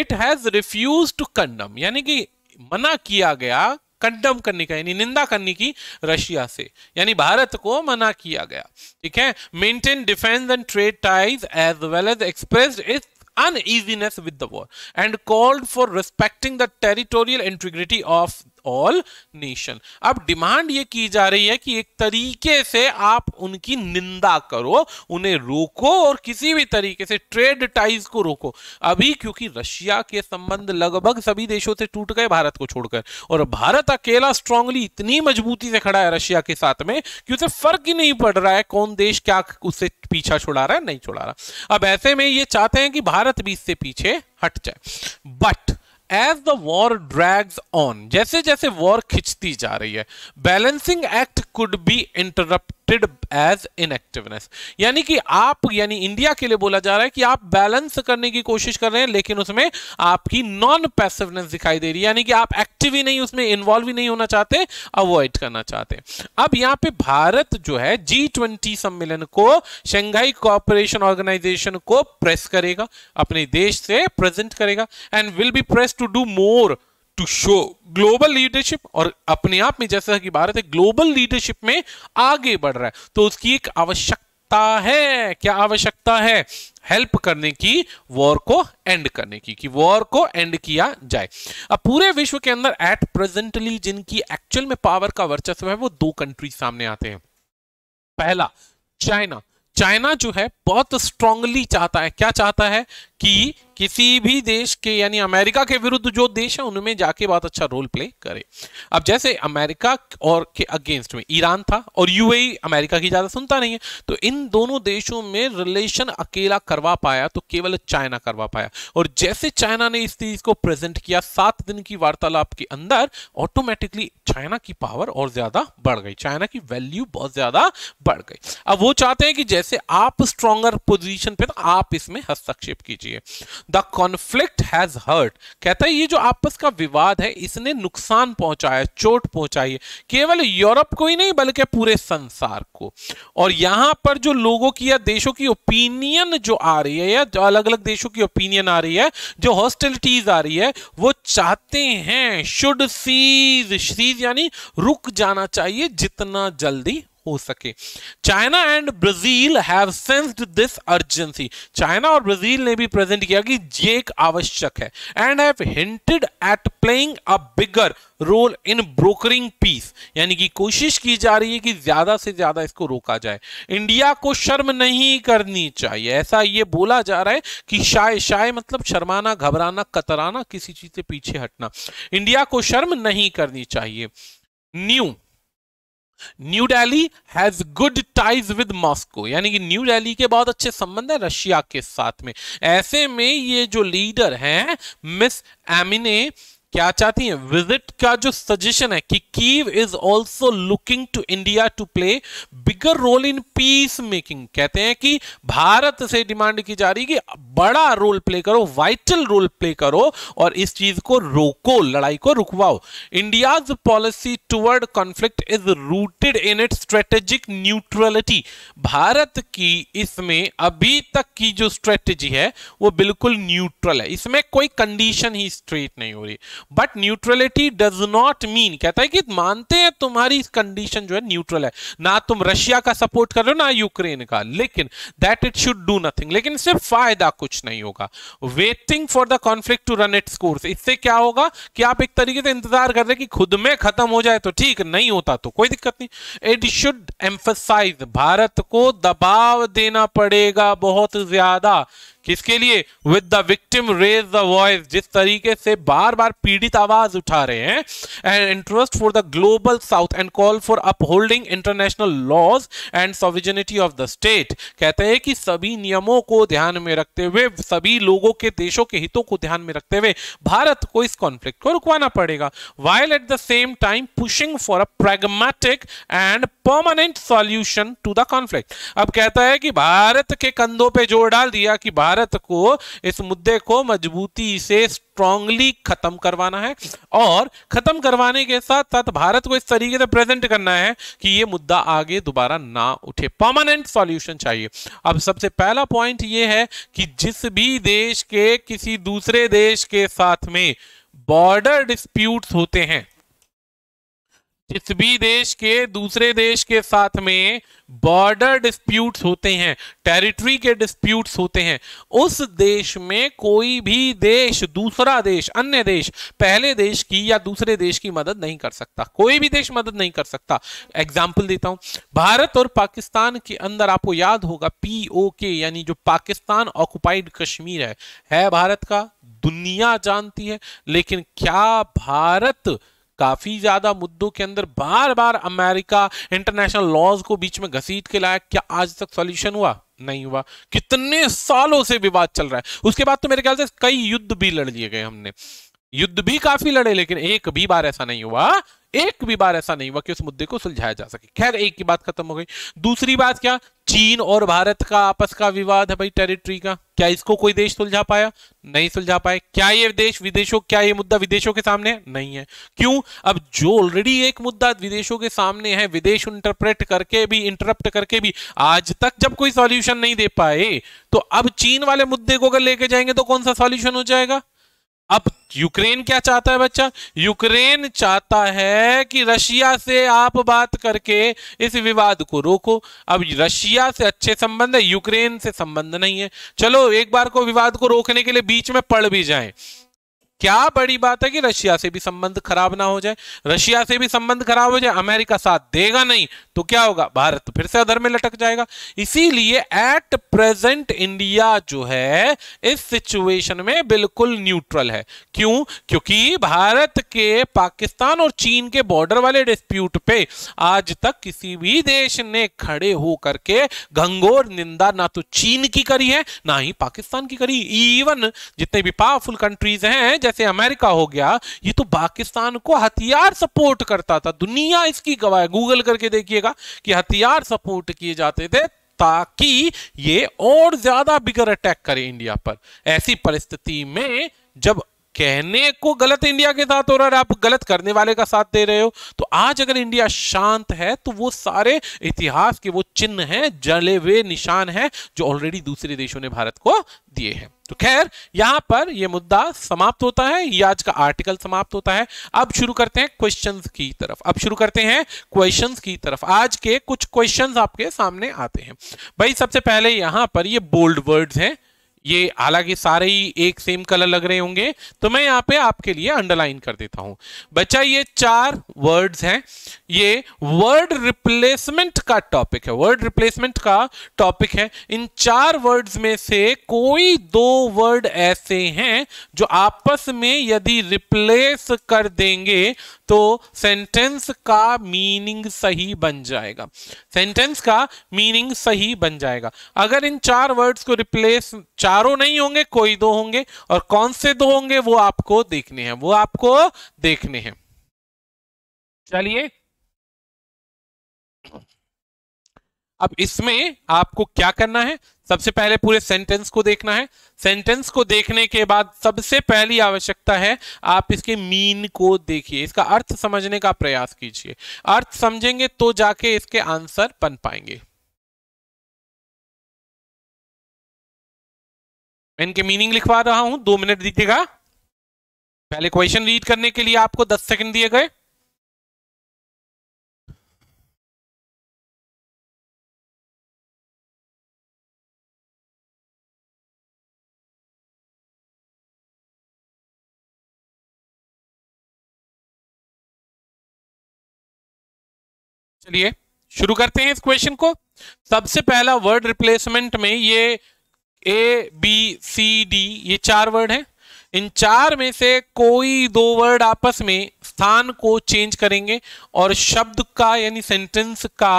it has refuse to condemn यानी कि मना किया गया कंडम करने का यानी निंदा करने की रशिया से यानी भारत को मना किया गया ठीक है maintain defence and trade ties as well as express is uneasiness with the war and called for respecting the territorial integrity of all nation अब डिमांड ये की जा रही है कि एक तरीके से आप उनकी निंदा करो उन्हें रोको और किसी भी तरीके से ट्रेड टाइज को रोको अभी क्योंकि रशिया के संबंध लगभग सभी देशों से टूट गए भारत को छोड़कर और भारत अकेला स्ट्रांगली इतनी मजबूती से खड़ा है रशिया के साथ में कि उसे फर्क ही नहीं पड़ रहा है कौन देश क्या उससे पीछा छुड़ा रहा है नहीं छुड़ा रहा अब ऐसे में ये चाहते हैं कि भारत भी इससे पीछे हट जाए but as the war drags on जैसे जैसे वॉर खिंचती जा रही है balancing act could be interpret counted as inactiveness यानी कि आप यानी इंडिया के लिए बोला जा रहा है कि आप बैलेंस करने की कोशिश कर रहे हैं लेकिन उसमें आपकी नॉन पैसिवनेस दिखाई दे रही है यानी कि आप एक्टिव ही नहीं उसमें इन्वॉल्व ही नहीं होना चाहते अवॉइड करना चाहते अब यहां पे भारत जो है जी ट्वेंटी सम्मेलन को शंघाई कोऑपरेशन ऑर्गेनाइजेशन को प्रेस करेगा अपने देश से प्रेजेंट करेगा and will be press to do more to show global leadership और अपने आप में जैसा कि भारत है ग्लोबल लीडरशिप में आगे बढ़ रहा है तो उसकी एक आवश्यकता है क्या आवश्यकता है हेल्प करने की वॉर को एंड करने की कि वॉर को एंड किया जाए अब पूरे विश्व के अंदर एट प्रेजेंटली जिनकी एक्चुअल में पावर का वर्चस्व है वो दो कंट्री सामने आते हैं पहला चाइना चाइना जो है बहुत स्ट्रांगली चाहता है क्या चाहता है कि किसी भी देश के यानी अमेरिका के विरुद्ध जो देश है उनमें जाके बहुत अच्छा रोल प्ले करे अब जैसे अमेरिका और के अगेंस्ट में ईरान था और यूएई e अमेरिका की ज्यादा सुनता नहीं है तो इन दोनों देशों में रिलेशन अकेला करवा पाया तो केवल चाइना करवा पाया और जैसे चाइना ने इस चीज को प्रेजेंट किया सात दिन की वार्तालाप के अंदर ऑटोमेटिकली चाइना की पावर और ज्यादा बढ़ गई चाइना की वैल्यू बहुत ज्यादा बढ़ गई अब वो चाहते हैं कि जैसे आप स्ट्रॉगर पोजिशन पे तो आप इसमें हस्तक्षेप कीजिए द कॉन्फ्लिक्ट हैज हर्ट कहता है ये जो आपस का विवाद है इसने नुकसान पहुंचाया चोट पहुंचाई है केवल यूरोप को ही नहीं बल्कि पूरे संसार को और यहां पर जो लोगों की या देशों की ओपिनियन जो आ रही है या जो अलग अलग देशों की ओपिनियन आ रही है जो हॉस्टिलिटीज आ रही है वो चाहते हैं शुड सीज सीज यानी रुक जाना चाहिए जितना जल्दी हो सके China and Brazil have sensed this urgency China और ब्राजील ने भी प्रेजेंट किया कि ये एक आवश्यक है and have hinted at playing a bigger role in brokering peace यानी कि कोशिश की जा रही है कि ज्यादा से ज्यादा इसको रोका जाए इंडिया को शर्म नहीं करनी चाहिए ऐसा ये बोला जा रहा है कि शाय शाय मतलब शर्माना घबराना कतराना किसी चीज से पीछे हटना इंडिया को शर्म नहीं करनी चाहिए new New Delhi has good ties with Moscow यानी कि न्यू डेली के बहुत अच्छे संबंध है रशिया के साथ में ऐसे में ये जो लीडर हैं मिस एमिने क्या चाहती हैं विजिट का जो सजेशन है कि Kyiv is also looking to India to play bigger role in peace making कहते हैं कि भारत से डिमांड की जा रही कि बड़ा रोल प्ले करो वाइटल रोल प्ले करो और इस चीज को रोको लड़ाई को रुकवाओ India policy toward conflict is rooted in it strategic neutrality Bharat की इसमें अभी तक की जो स्ट्रेटेजी है वो बिल्कुल न्यूट्रल है इसमें कोई कंडीशन ही स्ट्रेट नहीं हो रही but neutrality does not mean कहता है कि मानते हैं तुम्हारी कंडीशन जो है न्यूट्रल है ना तुम रशिया का सपोर्ट कर रहे हो ना यूक्रेन का लेकिन that it should do nothing लेकिन इससे फायदा कुछ नहीं होगा waiting for the conflict to run its course इससे क्या होगा कि आप एक तरीके से इंतजार कर रहे कि खुद में खत्म हो जाए तो ठीक नहीं होता तो कोई दिक्कत नहीं इट शुड एम्फोसाइज भारत को दबाव देना पड़ेगा बहुत ज्यादा किसके लिए with the victim raise the voice जिस तरीके से बार बार पीड़ित आवाज उठा रहे हैं and interest for the global south and call for upholding international laws and sovereignty of the state कहते हैं कि सभी नियमों को ध्यान में रखते हुए सभी लोगों के देशों के हितों को ध्यान में रखते हुए भारत को इस कॉन्फ्लिक्ट को रुकवाना पड़ेगा while at the same time pushing for a pragmatic and permanent solution to the conflict अब कहता है कि भारत के कंधों पे जोर डाल दिया कि भारत भारत को इस मुद्दे को मजबूती से स्ट्रांगली खत्म करवाना है और खत्म करवाने के साथ साथ भारत को इस तरीके से प्रेजेंट करना है कि यह मुद्दा आगे दोबारा ना उठे परमानेंट सॉल्यूशन चाहिए अब सबसे पहला पॉइंट यह है कि जिस भी देश के किसी दूसरे देश के साथ में बॉर्डर डिस्प्यूट्स होते हैं जिस भी देश के दूसरे देश के साथ में बॉर्डर डिस्प्यूट्स होते हैं टेरिटरी के डिस्प्यूट्स होते हैं उस देश में कोई भी देश दूसरा देश अन्य देश पहले देश की या दूसरे देश की मदद नहीं कर सकता कोई भी देश मदद नहीं कर सकता एग्जाम्पल देता हूं भारत और पाकिस्तान के अंदर आपको याद होगा पीओके यानी जो पाकिस्तान ऑक्युपाइड कश्मीर है है भारत का दुनिया जानती है लेकिन क्या भारत काफी ज्यादा मुद्दों के अंदर बार बार अमेरिका इंटरनेशनल लॉज को बीच में घसीट के लाया क्या आज तक सॉल्यूशन हुआ नहीं हुआ कितने सालों से विवाद चल रहा है उसके बाद तो मेरे ख्याल से कई युद्ध भी लड़ लिए गए हमने युद्ध भी काफी लड़े लेकिन एक भी बार ऐसा नहीं हुआ एक भी बार ऐसा नहीं हुआ कि उस मुद्दे को सुलझाया जा सके खैर एक की बात खत्म हो गई दूसरी बात क्या चीन और भारत का आपस का विवाद है भाई टेरिटरी का क्या इसको कोई देश सुलझा पाया नहीं सुलझा पाए क्या ये देश विदेशों क्या ये मुद्दा विदेशों के सामने नहीं है क्यों अब जो ऑलरेडी एक मुद्दा विदेशों के सामने है विदेश इंटरप्रेट करके भी इंटरप्ट करके भी आज तक जब कोई सॉल्यूशन नहीं दे पाए तो अब चीन वाले मुद्दे को अगर लेके जाएंगे तो कौन सा सॉल्यूशन हो जाएगा अब यूक्रेन क्या चाहता है बच्चा यूक्रेन चाहता है कि रशिया से आप बात करके इस विवाद को रोको अब रशिया से अच्छे संबंध है यूक्रेन से संबंध नहीं है चलो एक बार को विवाद को रोकने के लिए बीच में पड़ भी जाए क्या बड़ी बात है कि रशिया से भी संबंध खराब ना हो जाए रशिया से भी संबंध खराब हो जाए अमेरिका साथ देगा नहीं तो क्या होगा भारत फिर से अधर में लटक जाएगा इसीलिए एट प्रेजेंट इंडिया जो है इस सिचुएशन में बिल्कुल न्यूट्रल है क्यों क्योंकि भारत के पाकिस्तान और चीन के बॉर्डर वाले डिस्प्यूट पे आज तक किसी भी देश ने खड़े होकर के घंगोर निंदा ना तो चीन की करी है ना ही पाकिस्तान की करी इवन जितने भी पावरफुल कंट्रीज हैं जैसे अमेरिका हो गया ये तो पाकिस्तान को हथियार सपोर्ट करता था दुनिया इसकी गवाह है गूगल करके देखिएगा कि हथियार सपोर्ट किए जाते थे ताकि ये और ज्यादा बिगर अटैक करे इंडिया पर ऐसी परिस्थिति में जब कहने को गलत इंडिया के साथ और आप गलत करने वाले का साथ दे रहे हो तो आज अगर इंडिया शांत है तो वो सारे इतिहास के वो चिन्ह हैं जले हुए निशान हैं जो ऑलरेडी दूसरे देशों ने भारत को दिए हैं तो खैर यहां पर यह मुद्दा समाप्त होता है यह आज का आर्टिकल समाप्त होता है अब शुरू करते हैं क्वेश्चंस की तरफ अब शुरू करते हैं क्वेश्चंस की तरफ आज के कुछ क्वेश्चंस आपके सामने आते हैं भाई सबसे पहले यहां पर ये बोल्ड वर्ड्स हैं ये हालांकि सारे ही एक सेम कलर लग रहे होंगे तो मैं यहाँ पे आपके लिए अंडरलाइन कर देता हूं बच्चा ये चार वर्ड्स हैं ये वर्ड रिप्लेसमेंट का टॉपिक है वर्ड रिप्लेसमेंट का टॉपिक है इन चार वर्ड्स में से कोई दो वर्ड ऐसे हैं जो आपस में यदि रिप्लेस कर देंगे तो सेंटेंस का मीनिंग सही बन जाएगा सेंटेंस का मीनिंग सही बन जाएगा अगर इन चार वर्ड्स को रिप्लेस चारों नहीं होंगे कोई दो होंगे और कौन से दो होंगे वो आपको देखने हैं वो आपको देखने हैं चलिए अब इसमें आपको क्या करना है सबसे पहले पूरे सेंटेंस को देखना है सेंटेंस को देखने के बाद सबसे पहली आवश्यकता है आप इसके मीन को देखिए इसका अर्थ समझने का प्रयास कीजिए अर्थ समझेंगे तो जाके इसके आंसर बन पाएंगे इनके मीनिंग लिखवा रहा हूं दो मिनट दीजिएगा पहले क्वेश्चन रीड करने के लिए आपको दस सेकंड दिए गए चलिए शुरू करते हैं इस क्वेश्चन को सबसे पहला वर्ड रिप्लेसमेंट में ये ए बी सी डी ये चार वर्ड हैं इन चार में से कोई दो वर्ड आपस में स्थान को चेंज करेंगे और शब्द का यानी सेंटेंस का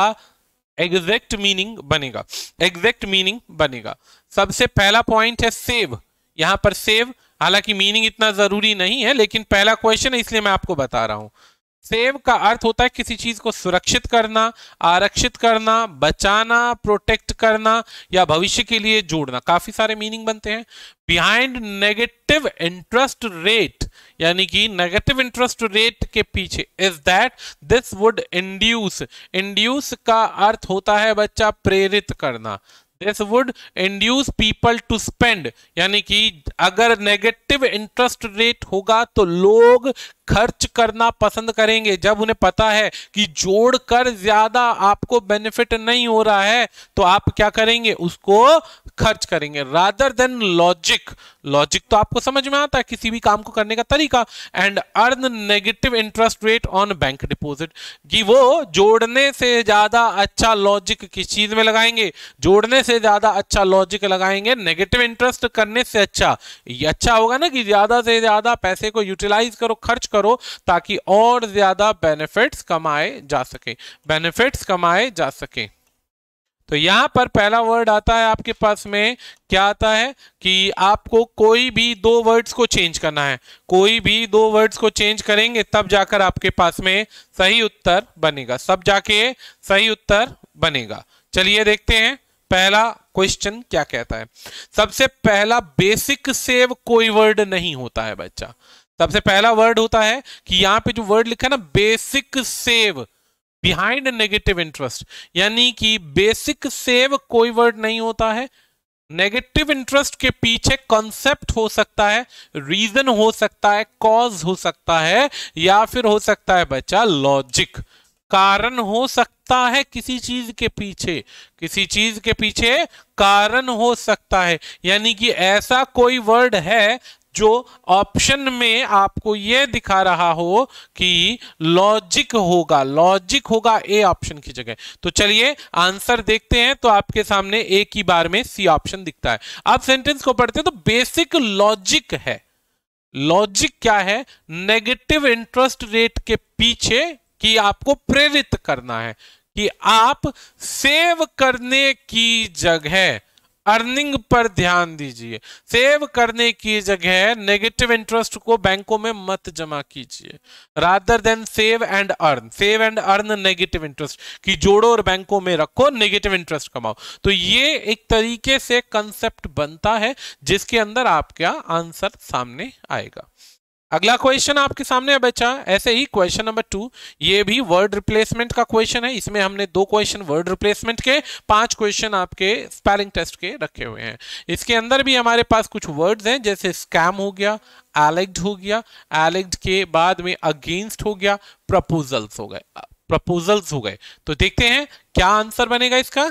एग्जैक्ट मीनिंग बनेगा एग्जैक्ट मीनिंग बनेगा सबसे पहला पॉइंट है सेव यहां पर सेव हालांकि मीनिंग इतना जरूरी नहीं है लेकिन पहला क्वेश्चन है इसलिए मैं आपको बता रहा हूं सेव का अर्थ होता है किसी चीज को सुरक्षित करना आरक्षित करना बचाना प्रोटेक्ट करना या भविष्य के लिए जोड़ना काफी सारे मीनिंग बनते हैं बिहाइंड नेगेटिव इंटरेस्ट रेट यानी कि नेगेटिव इंटरेस्ट रेट के पीछे is that this would induce induce का अर्थ होता है बच्चा प्रेरित करना this would induce people to spend यानी कि अगर नेगेटिव इंटरेस्ट रेट होगा तो लोग खर्च करना पसंद करेंगे जब उन्हें पता है कि जोड़कर ज्यादा आपको बेनिफिट नहीं हो रहा है तो आप क्या करेंगे उसको खर्च करेंगे रादर देन लॉजिक लॉजिक तो आपको समझ में आता है किसी भी काम को करने का तरीका and earn negative interest rate on bank deposit कि वो जोड़ने से ज्यादा अच्छा लॉजिक किस चीज में लगाएंगे जोड़ने से ज्यादा अच्छा लॉजिक लगाएंगे नेगेटिव इंटरेस्ट करने से अच्छा ये अच्छा होगा ना कि ज्यादा से ज्यादा पैसे को यूटिलाइज करो खर्च करो करो ताकि और ज्यादा बेनिफिट्स कमाए जा सके बेनिफिट्स कमाए जा सके तो यहां पर पहला वर्ड आता है आपके पास में क्या आता है कि आपको कोई भी दो वर्ड्स को चेंज करना है कोई भी दो वर्ड्स को चेंज करेंगे तब जाकर आपके पास में सही उत्तर बनेगा सब जाके सही उत्तर बनेगा चलिए देखते हैं पहला क्वेश्चन क्या कहता है सबसे पहला बेसिक सेव कोई वर्ड नहीं होता है बच्चा सबसे पहला वर्ड होता है कि यहां पे जो वर्ड लिखा है ना basic save behind negative interest यानी कि बेसिक सेव कोई वर्ड नहीं होता है नेगेटिव इंटरेस्ट के पीछे कॉन्सेप्ट हो सकता है रीजन हो सकता है कॉज हो सकता है या फिर हो सकता है बच्चा लॉजिक कारण हो सकता है किसी चीज के पीछे किसी चीज के पीछे कारण हो सकता है यानी कि ऐसा कोई वर्ड है जो ऑप्शन में आपको यह दिखा रहा हो कि लॉजिक होगा लॉजिक होगा ए ऑप्शन की जगह तो चलिए आंसर देखते हैं तो आपके सामने ए की बार में सी ऑप्शन दिखता है आप सेंटेंस को पढ़ते हैं तो बेसिक लॉजिक है लॉजिक क्या है नेगेटिव इंटरेस्ट रेट के पीछे कि आपको प्रेरित करना है कि आप सेव करने की जगह अर्निंग पर ध्यान दीजिए सेव करने की जगह नेगेटिव इंटरेस्ट को बैंकों में मत जमा कीजिए rather than save and earn save and earn negative interest कि जोड़ो और बैंकों में रखो नेगेटिव इंटरेस्ट कमाओ तो ये एक तरीके से कंसेप्ट बनता है जिसके अंदर आपका आंसर सामने आएगा अगला क्वेश्चन आपके सामने है बच्चा ऐसे ही क्वेश्चन नंबर टू ये भी वर्ड रिप्लेसमेंट का क्वेश्चन है इसमें हमने दो क्वेश्चन वर्ड रिप्लेसमेंट के पांच क्वेश्चन आपके स्पेलिंग टेस्ट के रखे हुए हैं इसके अंदर भी हमारे पास कुछ वर्ड्स हैं जैसे स्कैम हो गया एलेक्ट हो गया एलेक्ट के बाद में अगेंस्ट हो गया प्रपोजल्स हो गए प्रपोजल्स हो गए तो देखते हैं क्या आंसर बनेगा इसका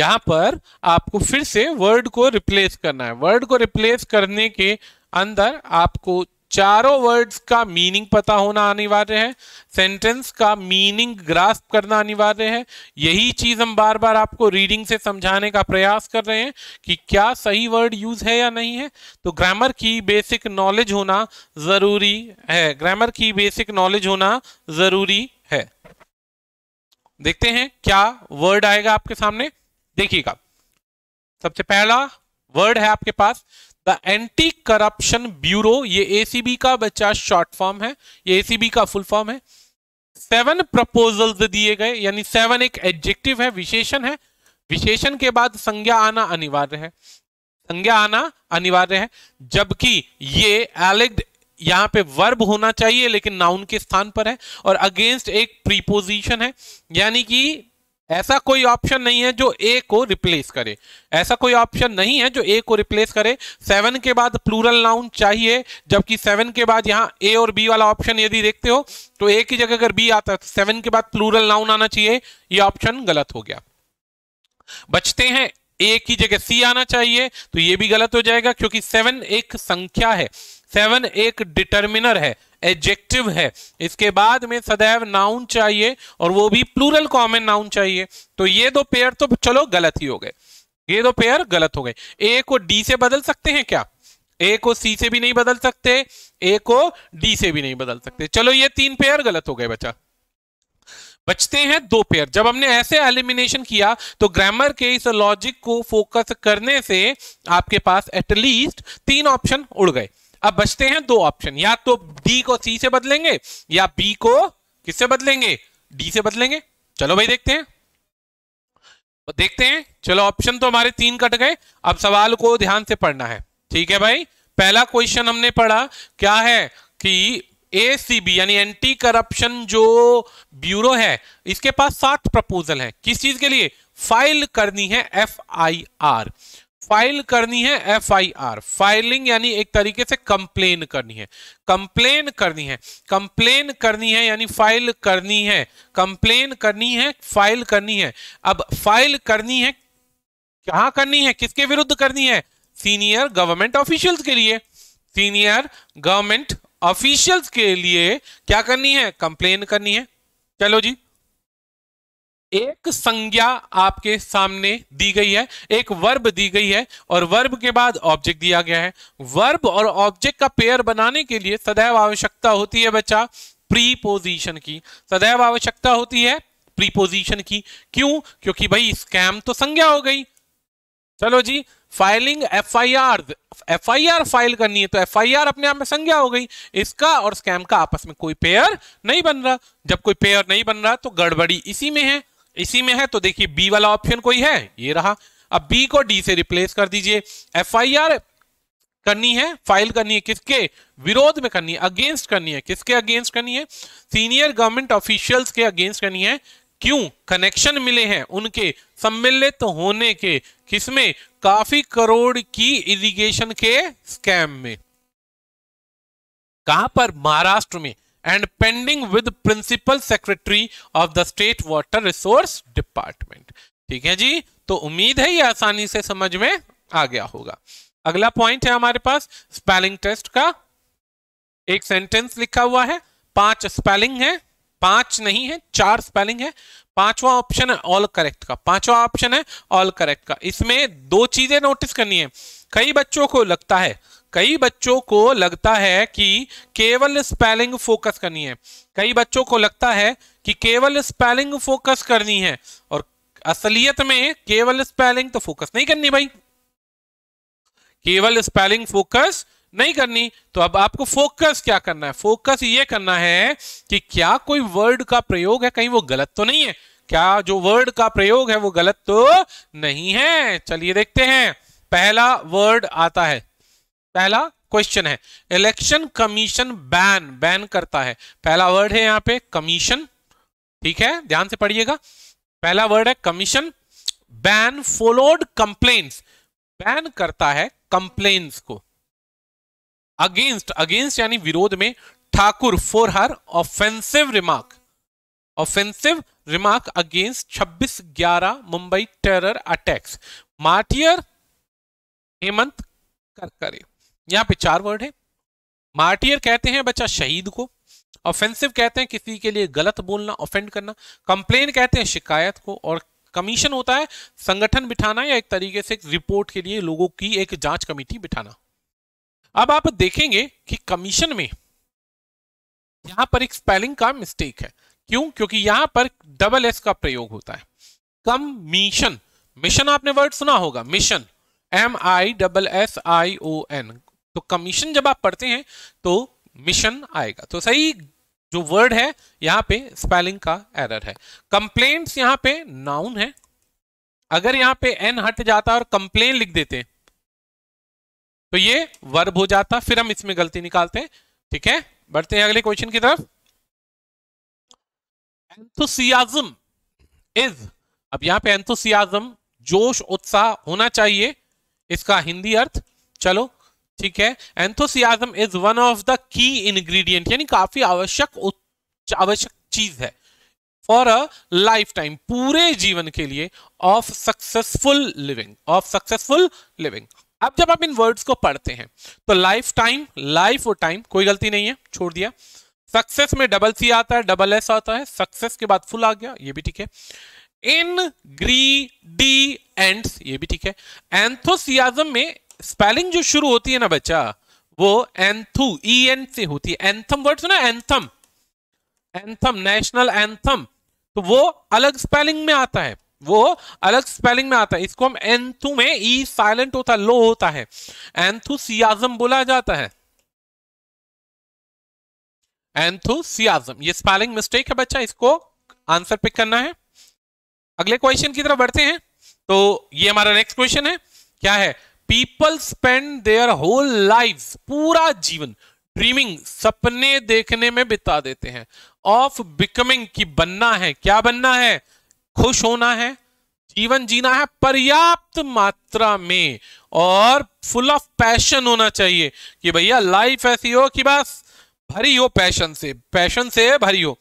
यहां पर आपको फिर से वर्ड को रिप्लेस करना है वर्ड को रिप्लेस करने के अंदर आपको चारों वर्ड्स का मीनिंग पता होना अनिवार्य है सेंटेंस का मीनिंग ग्रास्प करना अनिवार्य है यही चीज हम बार बार आपको रीडिंग से समझाने का प्रयास कर रहे हैं कि क्या सही वर्ड यूज है या नहीं है तो ग्रामर की बेसिक नॉलेज होना जरूरी है ग्रामर की बेसिक नॉलेज होना जरूरी है देखते हैं क्या वर्ड आएगा आपके सामने देखिएगा सबसे पहला वर्ड है आपके पास द एंटी करप्शन ब्यूरो ये एसीबी का बच्चा शॉर्ट फॉर्म है ये एसीबी का फुल फॉर्म है सेवन प्रपोजल्स दिए गए यानी सेवन एक एडजेक्टिव है विशेषण है विशेषण के बाद संज्ञा आना अनिवार्य है संज्ञा आना अनिवार्य है जबकि ये एलेक्ड यहां पे वर्ब होना चाहिए लेकिन नाउन के स्थान पर है और अगेंस्ट एक प्रीपोजिशन है यानी कि ऐसा कोई ऑप्शन नहीं है जो ए को रिप्लेस करे ऐसा कोई ऑप्शन नहीं है जो ए को रिप्लेस करे सेवन के बाद प्लूरल नाउन चाहिए जबकि सेवन के बाद यहाँ ए और बी वाला ऑप्शन यदि देखते हो तो ए की जगह अगर बी आता है तो सेवन के बाद प्लूरल नाउन आना चाहिए ये ऑप्शन गलत हो गया बचते हैं ए की जगह सी आना चाहिए तो ये भी गलत हो जाएगा क्योंकि सेवन एक संख्या है सेवन एक डिटर्मिनर है एडजेक्टिव है इसके बाद में सदैव नाउन चाहिए और वो भी प्लूरल कॉमन नाउन चाहिए तो ये दो पेयर तो चलो गलत ही हो गए ये दो पेयर गलत हो गए ए को डी से बदल सकते हैं क्या ए को सी से भी नहीं बदल सकते ए को डी से भी नहीं बदल सकते चलो ये तीन पेयर गलत हो गए बच्चा बचते हैं दो पेयर जब हमने ऐसे एलिमिनेशन किया तो ग्रामर के इस लॉजिक को फोकस करने से आपके पास एटलीस्ट तीन ऑप्शन उड़ गए अब बचते हैं दो ऑप्शन या तो डी को सी से बदलेंगे या बी को किससे बदलेंगे डी से बदलेंगे चलो भाई देखते हैं देखते हैं चलो ऑप्शन तो हमारे तीन कट गए अब सवाल को ध्यान से पढ़ना है ठीक है भाई पहला क्वेश्चन हमने पढ़ा क्या है कि एसीबी यानी एंटी करप्शन जो ब्यूरो है इसके पास सात प्रपोजल है किस चीज के लिए फाइल करनी है एफआईआर फाइल करनी है एफ आई आर फाइलिंग यानी एक तरीके से कंप्लेन करनी है कंप्लेन करनी है कंप्लेन करनी है यानी फाइल करनी है कंप्लेन करनी है फाइल करनी है अब फाइल करनी है कहा करनी है किसके विरुद्ध करनी है सीनियर गवर्नमेंट ऑफिशियल्स के लिए सीनियर गवर्नमेंट ऑफिशियल्स के लिए क्या करनी है कंप्लेन करनी है चलो जी एक संज्ञा आपके सामने दी गई है एक वर्ब दी गई है और वर्ब के बाद ऑब्जेक्ट दिया गया है वर्ब और ऑब्जेक्ट का पेयर बनाने के लिए सदैव आवश्यकता होती है बच्चा प्रीपोजिशन की सदैव आवश्यकता होती है प्रीपोजिशन की क्यों क्योंकि भाई स्कैम तो संज्ञा हो गई चलो जी filing F I R F I R file करनी है तो एफ आई आर अपने आप में संज्ञा हो गई इसका और स्कैम का आपस में कोई पेयर नहीं बन रहा जब कोई पेयर नहीं बन रहा तो गड़बड़ी इसी में है इसी में है तो देखिए बी वाला ऑप्शन कोई है ये रहा अब बी को डी से रिप्लेस कर दीजिए एफ करनी है फाइल करनी है किसके विरोध में करनी है अगेंस्ट करनी है किसके अगेंस्ट करनी है सीनियर गवर्नमेंट ऑफिशियल्स के अगेंस्ट करनी है क्यों कनेक्शन मिले हैं उनके सम्मिलित होने के किसमें काफी करोड़ की इरिगेशन के स्कैम में कहां पर महाराष्ट्र में and pending with principal secretary of the state water resource department ठीक है जी तो उम्मीद है ये आसानी से समझ में आ गया होगा अगला पॉइंट है हमारे पास स्पेलिंग टेस्ट का एक सेंटेंस लिखा हुआ है पांच स्पेलिंग है पांच नहीं है चार स्पेलिंग है पांचवा ऑप्शन है ऑल करेक्ट का पांचवा ऑप्शन है ऑल करेक्ट का इसमें दो चीजें नोटिस करनी है कई बच्चों को लगता है कई बच्चों को लगता है कि केवल स्पेलिंग फोकस करनी है कई बच्चों को लगता है कि केवल स्पेलिंग फोकस करनी है और असलियत में केवल स्पेलिंग तो फोकस नहीं करनी भाई केवल स्पेलिंग फोकस नहीं करनी तो अब आपको फोकस क्या करना है फोकस ये करना है कि क्या कोई वर्ड का प्रयोग है कहीं वो गलत तो नहीं है क्या जो वर्ड का प्रयोग है वो गलत तो नहीं है चलिए देखते हैं पहला वर्ड आता है पहला क्वेश्चन है इलेक्शन कमीशन बैन बैन करता है पहला वर्ड है यहां पे कमीशन ठीक है ध्यान से पढ़िएगा पहला वर्ड है commission ban followed complaints ban करता है कंप्लेन्स को अगेंस्ट अगेंस्ट यानी विरोध में Thakur for her offensive remark offensive remark against 26 ग्यारह Mumbai terror attacks martyr Hemant Karkare यहाँ पे चार वर्ड है मार्टियर कहते हैं बच्चा शहीद को ऑफेंसिव कहते हैं किसी के लिए गलत बोलना ऑफेंड करना कंप्लेन कहते हैं शिकायत को और कमीशन होता है संगठन बिठाना या एक तरीके से रिपोर्ट के लिए लोगों की एक जांच कमेटी बिठाना अब आप देखेंगे कि कमीशन में यहां पर एक स्पेलिंग का मिस्टेक है क्यों क्योंकि यहां पर डबल एस का प्रयोग होता है कम मिशन मिशन आपने वर्ड सुना होगा mission M I double S I O N तो कमीशन जब आप पढ़ते हैं तो मिशन आएगा तो सही जो वर्ड है यहां पे स्पेलिंग का एरर है कंप्लेंट्स यहां पे नाउन है अगर यहां पे एन हट जाता और कंप्लेन लिख देते तो ये वर्ब हो जाता फिर हम इसमें गलती निकालते हैं ठीक है बढ़ते हैं अगले क्वेश्चन की तरफ एंथुसियाजम इज अब यहां पे एंथुसियाजम जोश उत्साह होना चाहिए इसका हिंदी अर्थ चलो ठीक है enthusiasm is one of the key ingredient यानी काफी आवश्यक आवश्यक चीज है फॉर अ लाइफ टाइम पूरे जीवन के लिए of successful living of successful living अब जब आप इन वर्ड्स को पढ़ते हैं तो लाइफ टाइम लाइफ और टाइम कोई गलती नहीं है छोड़ दिया सक्सेस में डबल सी आता है डबल एस आता है सक्सेस के बाद फुल आ गया ये भी ठीक है इन ग्री डी एंड ये भी ठीक है एंथोसियाजम में स्पेलिंग जो शुरू होती है ना बच्चा वो एंथू ई e एन से होती है एंथम वर्ड सुना एंथम एंथम नेशनल एंथम तो वो अलग स्पेलिंग में आता है वो अलग स्पेलिंग में आता है इसको हम एंथू में ई e साइलेंट होता लो होता है एंथू सियाजम बोला जाता है एंथू सियाजम ये स्पेलिंग मिस्टेक है बच्चा इसको आंसर पिक करना है अगले क्वेश्चन की तरफ बढ़ते हैं तो ये हमारा नेक्स्ट क्वेश्चन है क्या है people spend their whole life पूरा जीवन ड्रीमिंग सपने देखने में बिता देते हैं ऑफ बिकमिंग की बनना है क्या बनना है खुश होना है जीवन जीना है पर्याप्त मात्रा में और फुल ऑफ पैशन होना चाहिए कि भैया लाइफ ऐसी हो कि बस भरी हो पैशन से पैशन से भरी हो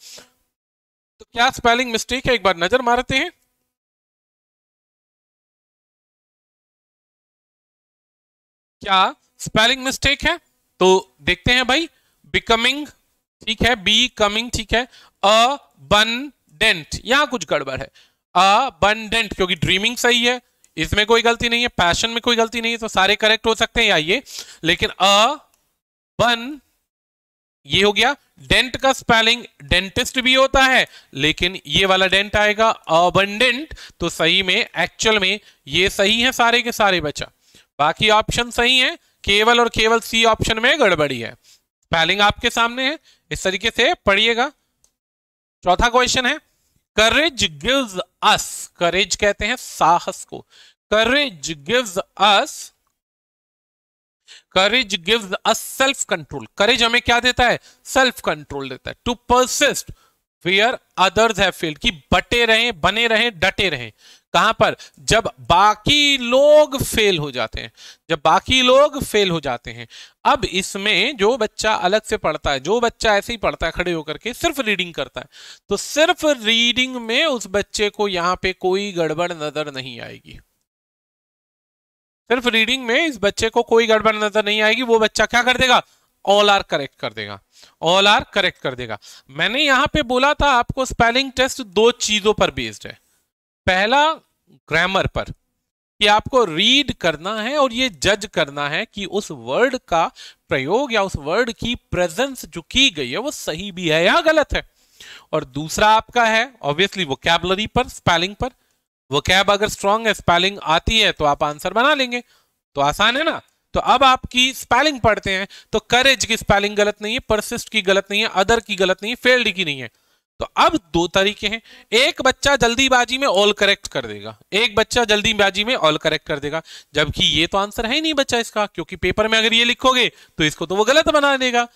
तो क्या स्पेलिंग मिस्टेक है एक बार नजर मारते हैं क्या स्पेलिंग मिस्टेक है तो देखते हैं भाई बिकमिंग ठीक है बी कमिंग ठीक है अबंडेंट यहां कुछ गड़बड़ है अबंडेंट क्योंकि ड्रीमिंग सही है इसमें कोई गलती नहीं है पैशन में कोई गलती नहीं है तो सारे करेक्ट हो सकते हैं या ये लेकिन अ बन ये हो गया डेंट का स्पेलिंग डेंटिस्ट भी होता है लेकिन ये वाला डेंट आएगा अबंडेंट तो सही में एक्चुअल में ये सही है सारे के सारे बच्चा बाकी ऑप्शन सही है केवल और केवल सी ऑप्शन में गड़बड़ी है स्पेलिंग आपके सामने है इस तरीके से पढ़िएगा चौथा क्वेश्चन है करेज गिव्स अस करेज कहते हैं साहस को courage gives us courage gives us self control courage हमें क्या देता है सेल्फ कंट्रोल देता है टू परसिस्ट वेयर अदर्स है बटे रहें बने रहें डटे रहें कहां पर जब बाकी लोग फेल हो जाते हैं जब बाकी लोग फेल हो जाते हैं अब इसमें जो बच्चा अलग से पढ़ता है जो बच्चा ऐसे ही पढ़ता है खड़े होकर के सिर्फ रीडिंग करता है तो सिर्फ रीडिंग में उस बच्चे को यहां पे कोई गड़बड़ नजर नहीं आएगी सिर्फ रीडिंग में इस बच्चे को कोई गड़बड़ नजर नहीं आएगी वो बच्चा क्या कर देगा ऑल आर करेक्ट कर देगा ऑल आर करेक्ट कर देगा मैंने यहां पे बोला था आपको स्पेलिंग टेस्ट दो चीजों पर बेस्ड है पहला ग्रामर पर कि आपको रीड करना है और ये जज करना है कि उस वर्ड का प्रयोग या उस वर्ड की प्रेजेंस जो की गई है वो सही भी है या गलत है और दूसरा आपका है ऑब्वियसली वोकैबलरी पर स्पेलिंग पर वोकैब अगर स्ट्रांग है स्पेलिंग आती है तो आप आंसर बना लेंगे तो आसान है ना तो अब आपकी स्पेलिंग पढ़ते हैं तो करेज की स्पेलिंग गलत नहीं है परसिस्ट की गलत नहीं है अदर की गलत नहीं है फेल्ड की नहीं है तो अब दो तरीके हैं एक बच्चा जल्दीबाजी में ऑल करेक्ट कर देगा एक बच्चा जल्दीबाजी में ऑल करेक्ट कर देगा जबकि ये तो आंसर है ही नहीं बच्चा इसका क्योंकि पेपर में अगर ये लिखोगे तो इसको तो वो गलत बना देगा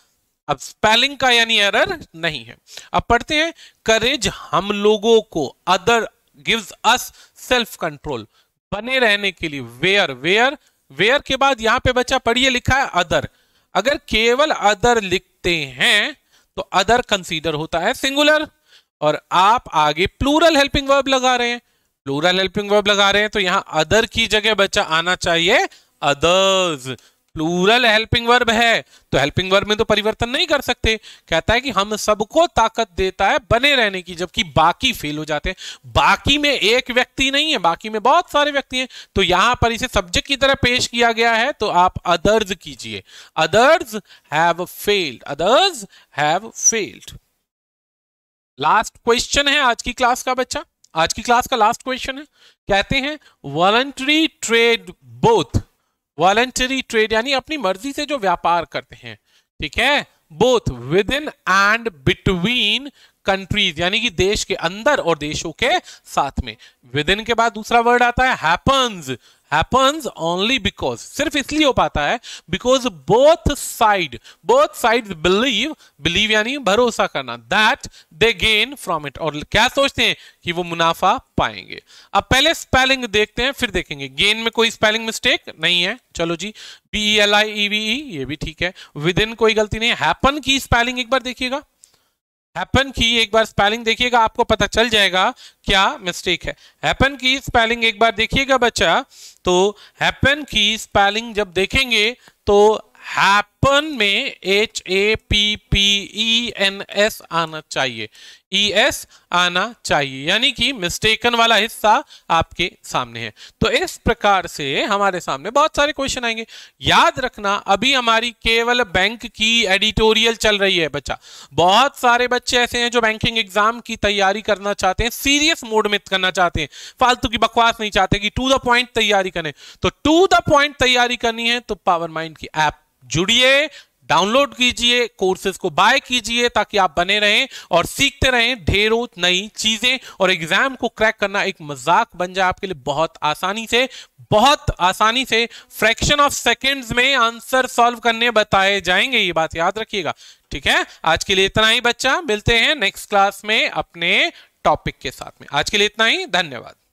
अब स्पेलिंग का यानी एरर नहीं है अब पढ़ते हैं करेज हम लोगों को other gives us self control बने रहने के लिए वेयर वेयर वेयर के बाद यहां पे बच्चा पढ़िए लिखा है अदर अगर केवल अदर लिखते हैं तो अदर कंसीडर होता है सिंगुलर और आप आगे प्लूरल हेल्पिंग वर्ब लगा रहे हैं प्लूरल हेल्पिंग वर्ब लगा रहे हैं तो यहां अदर की जगह बच्चा आना चाहिए अदर्स प्लूरल हेल्पिंग वर्ब है तो हेल्पिंग वर्ब में तो परिवर्तन नहीं कर सकते कहता है कि हम सबको ताकत देता है बने रहने की जबकि बाकी फेल हो जाते हैं बाकी में एक व्यक्ति नहीं है बाकी में बहुत सारे व्यक्ति हैं तो यहां पर इसे सब्जेक्ट की तरह पेश किया गया है तो आप अदर्ज कीजिए others have failed others have failed last question है आज की क्लास का बच्चा आज की क्लास का लास्ट क्वेश्चन है कहते हैं voluntary trade both voluntary trade यानी अपनी मर्जी से जो व्यापार करते हैं ठीक है both within and between countries यानी कि देश के अंदर और देशों के साथ में विद इन के बाद दूसरा वर्ड आता है हैपन्स हैपन्स ओनली बिकॉज सिर्फ इसलिए हो पाता है because both side both side believe believe यानी भरोसा करना that they gain from it और क्या सोचते हैं कि वो मुनाफा पाएंगे अब पहले स्पेलिंग देखते हैं फिर देखेंगे गेन में कोई स्पेलिंग मिस्टेक नहीं है चलो जी B L I E V E ये भी ठीक है विद इन कोई गलती नहीं हैपन की स्पेलिंग एक बार देखिएगा हैपन की एक बार स्पेलिंग देखिएगा आपको पता चल जाएगा क्या मिस्टेक है हैपन की स्पेलिंग एक बार देखिएगा बच्चा तो हैपन की स्पेलिंग जब देखेंगे तो हैप ओपन में H A P P E N S आना चाहिए ई e एस आना चाहिए यानी कि मिस्टेकन वाला हिस्सा आपके सामने है तो इस प्रकार से हमारे सामने बहुत सारे क्वेश्चन आएंगे याद रखना अभी हमारी केवल बैंक की एडिटोरियल चल रही है बच्चा बहुत सारे बच्चे ऐसे हैं जो बैंकिंग एग्जाम की तैयारी करना चाहते हैं सीरियस मोड में करना चाहते हैं फालतू की बकवास नहीं चाहते कि टू द पॉइंट तैयारी करें तो टू द पॉइंट तैयारी करनी है तो पावर माइंड की ऐप जुड़िए कीजिए डाउनलोड कीजिए कोर्सेज को बाय कीजिए ताकि आप बने रहें और सीखते रहें ढेरों नई चीजें और एग्जाम को क्रैक करना एक मजाक बन जाए आपके लिए बहुत आसानी से बहुत आसानी से फ्रैक्शन ऑफ सेकेंड्स में आंसर सॉल्व करने बताए जाएंगे ये बात याद रखिएगा ठीक है आज के लिए इतना ही बच्चा मिलते हैं नेक्स्ट क्लास में अपने टॉपिक के साथ में आज के लिए इतना ही धन्यवाद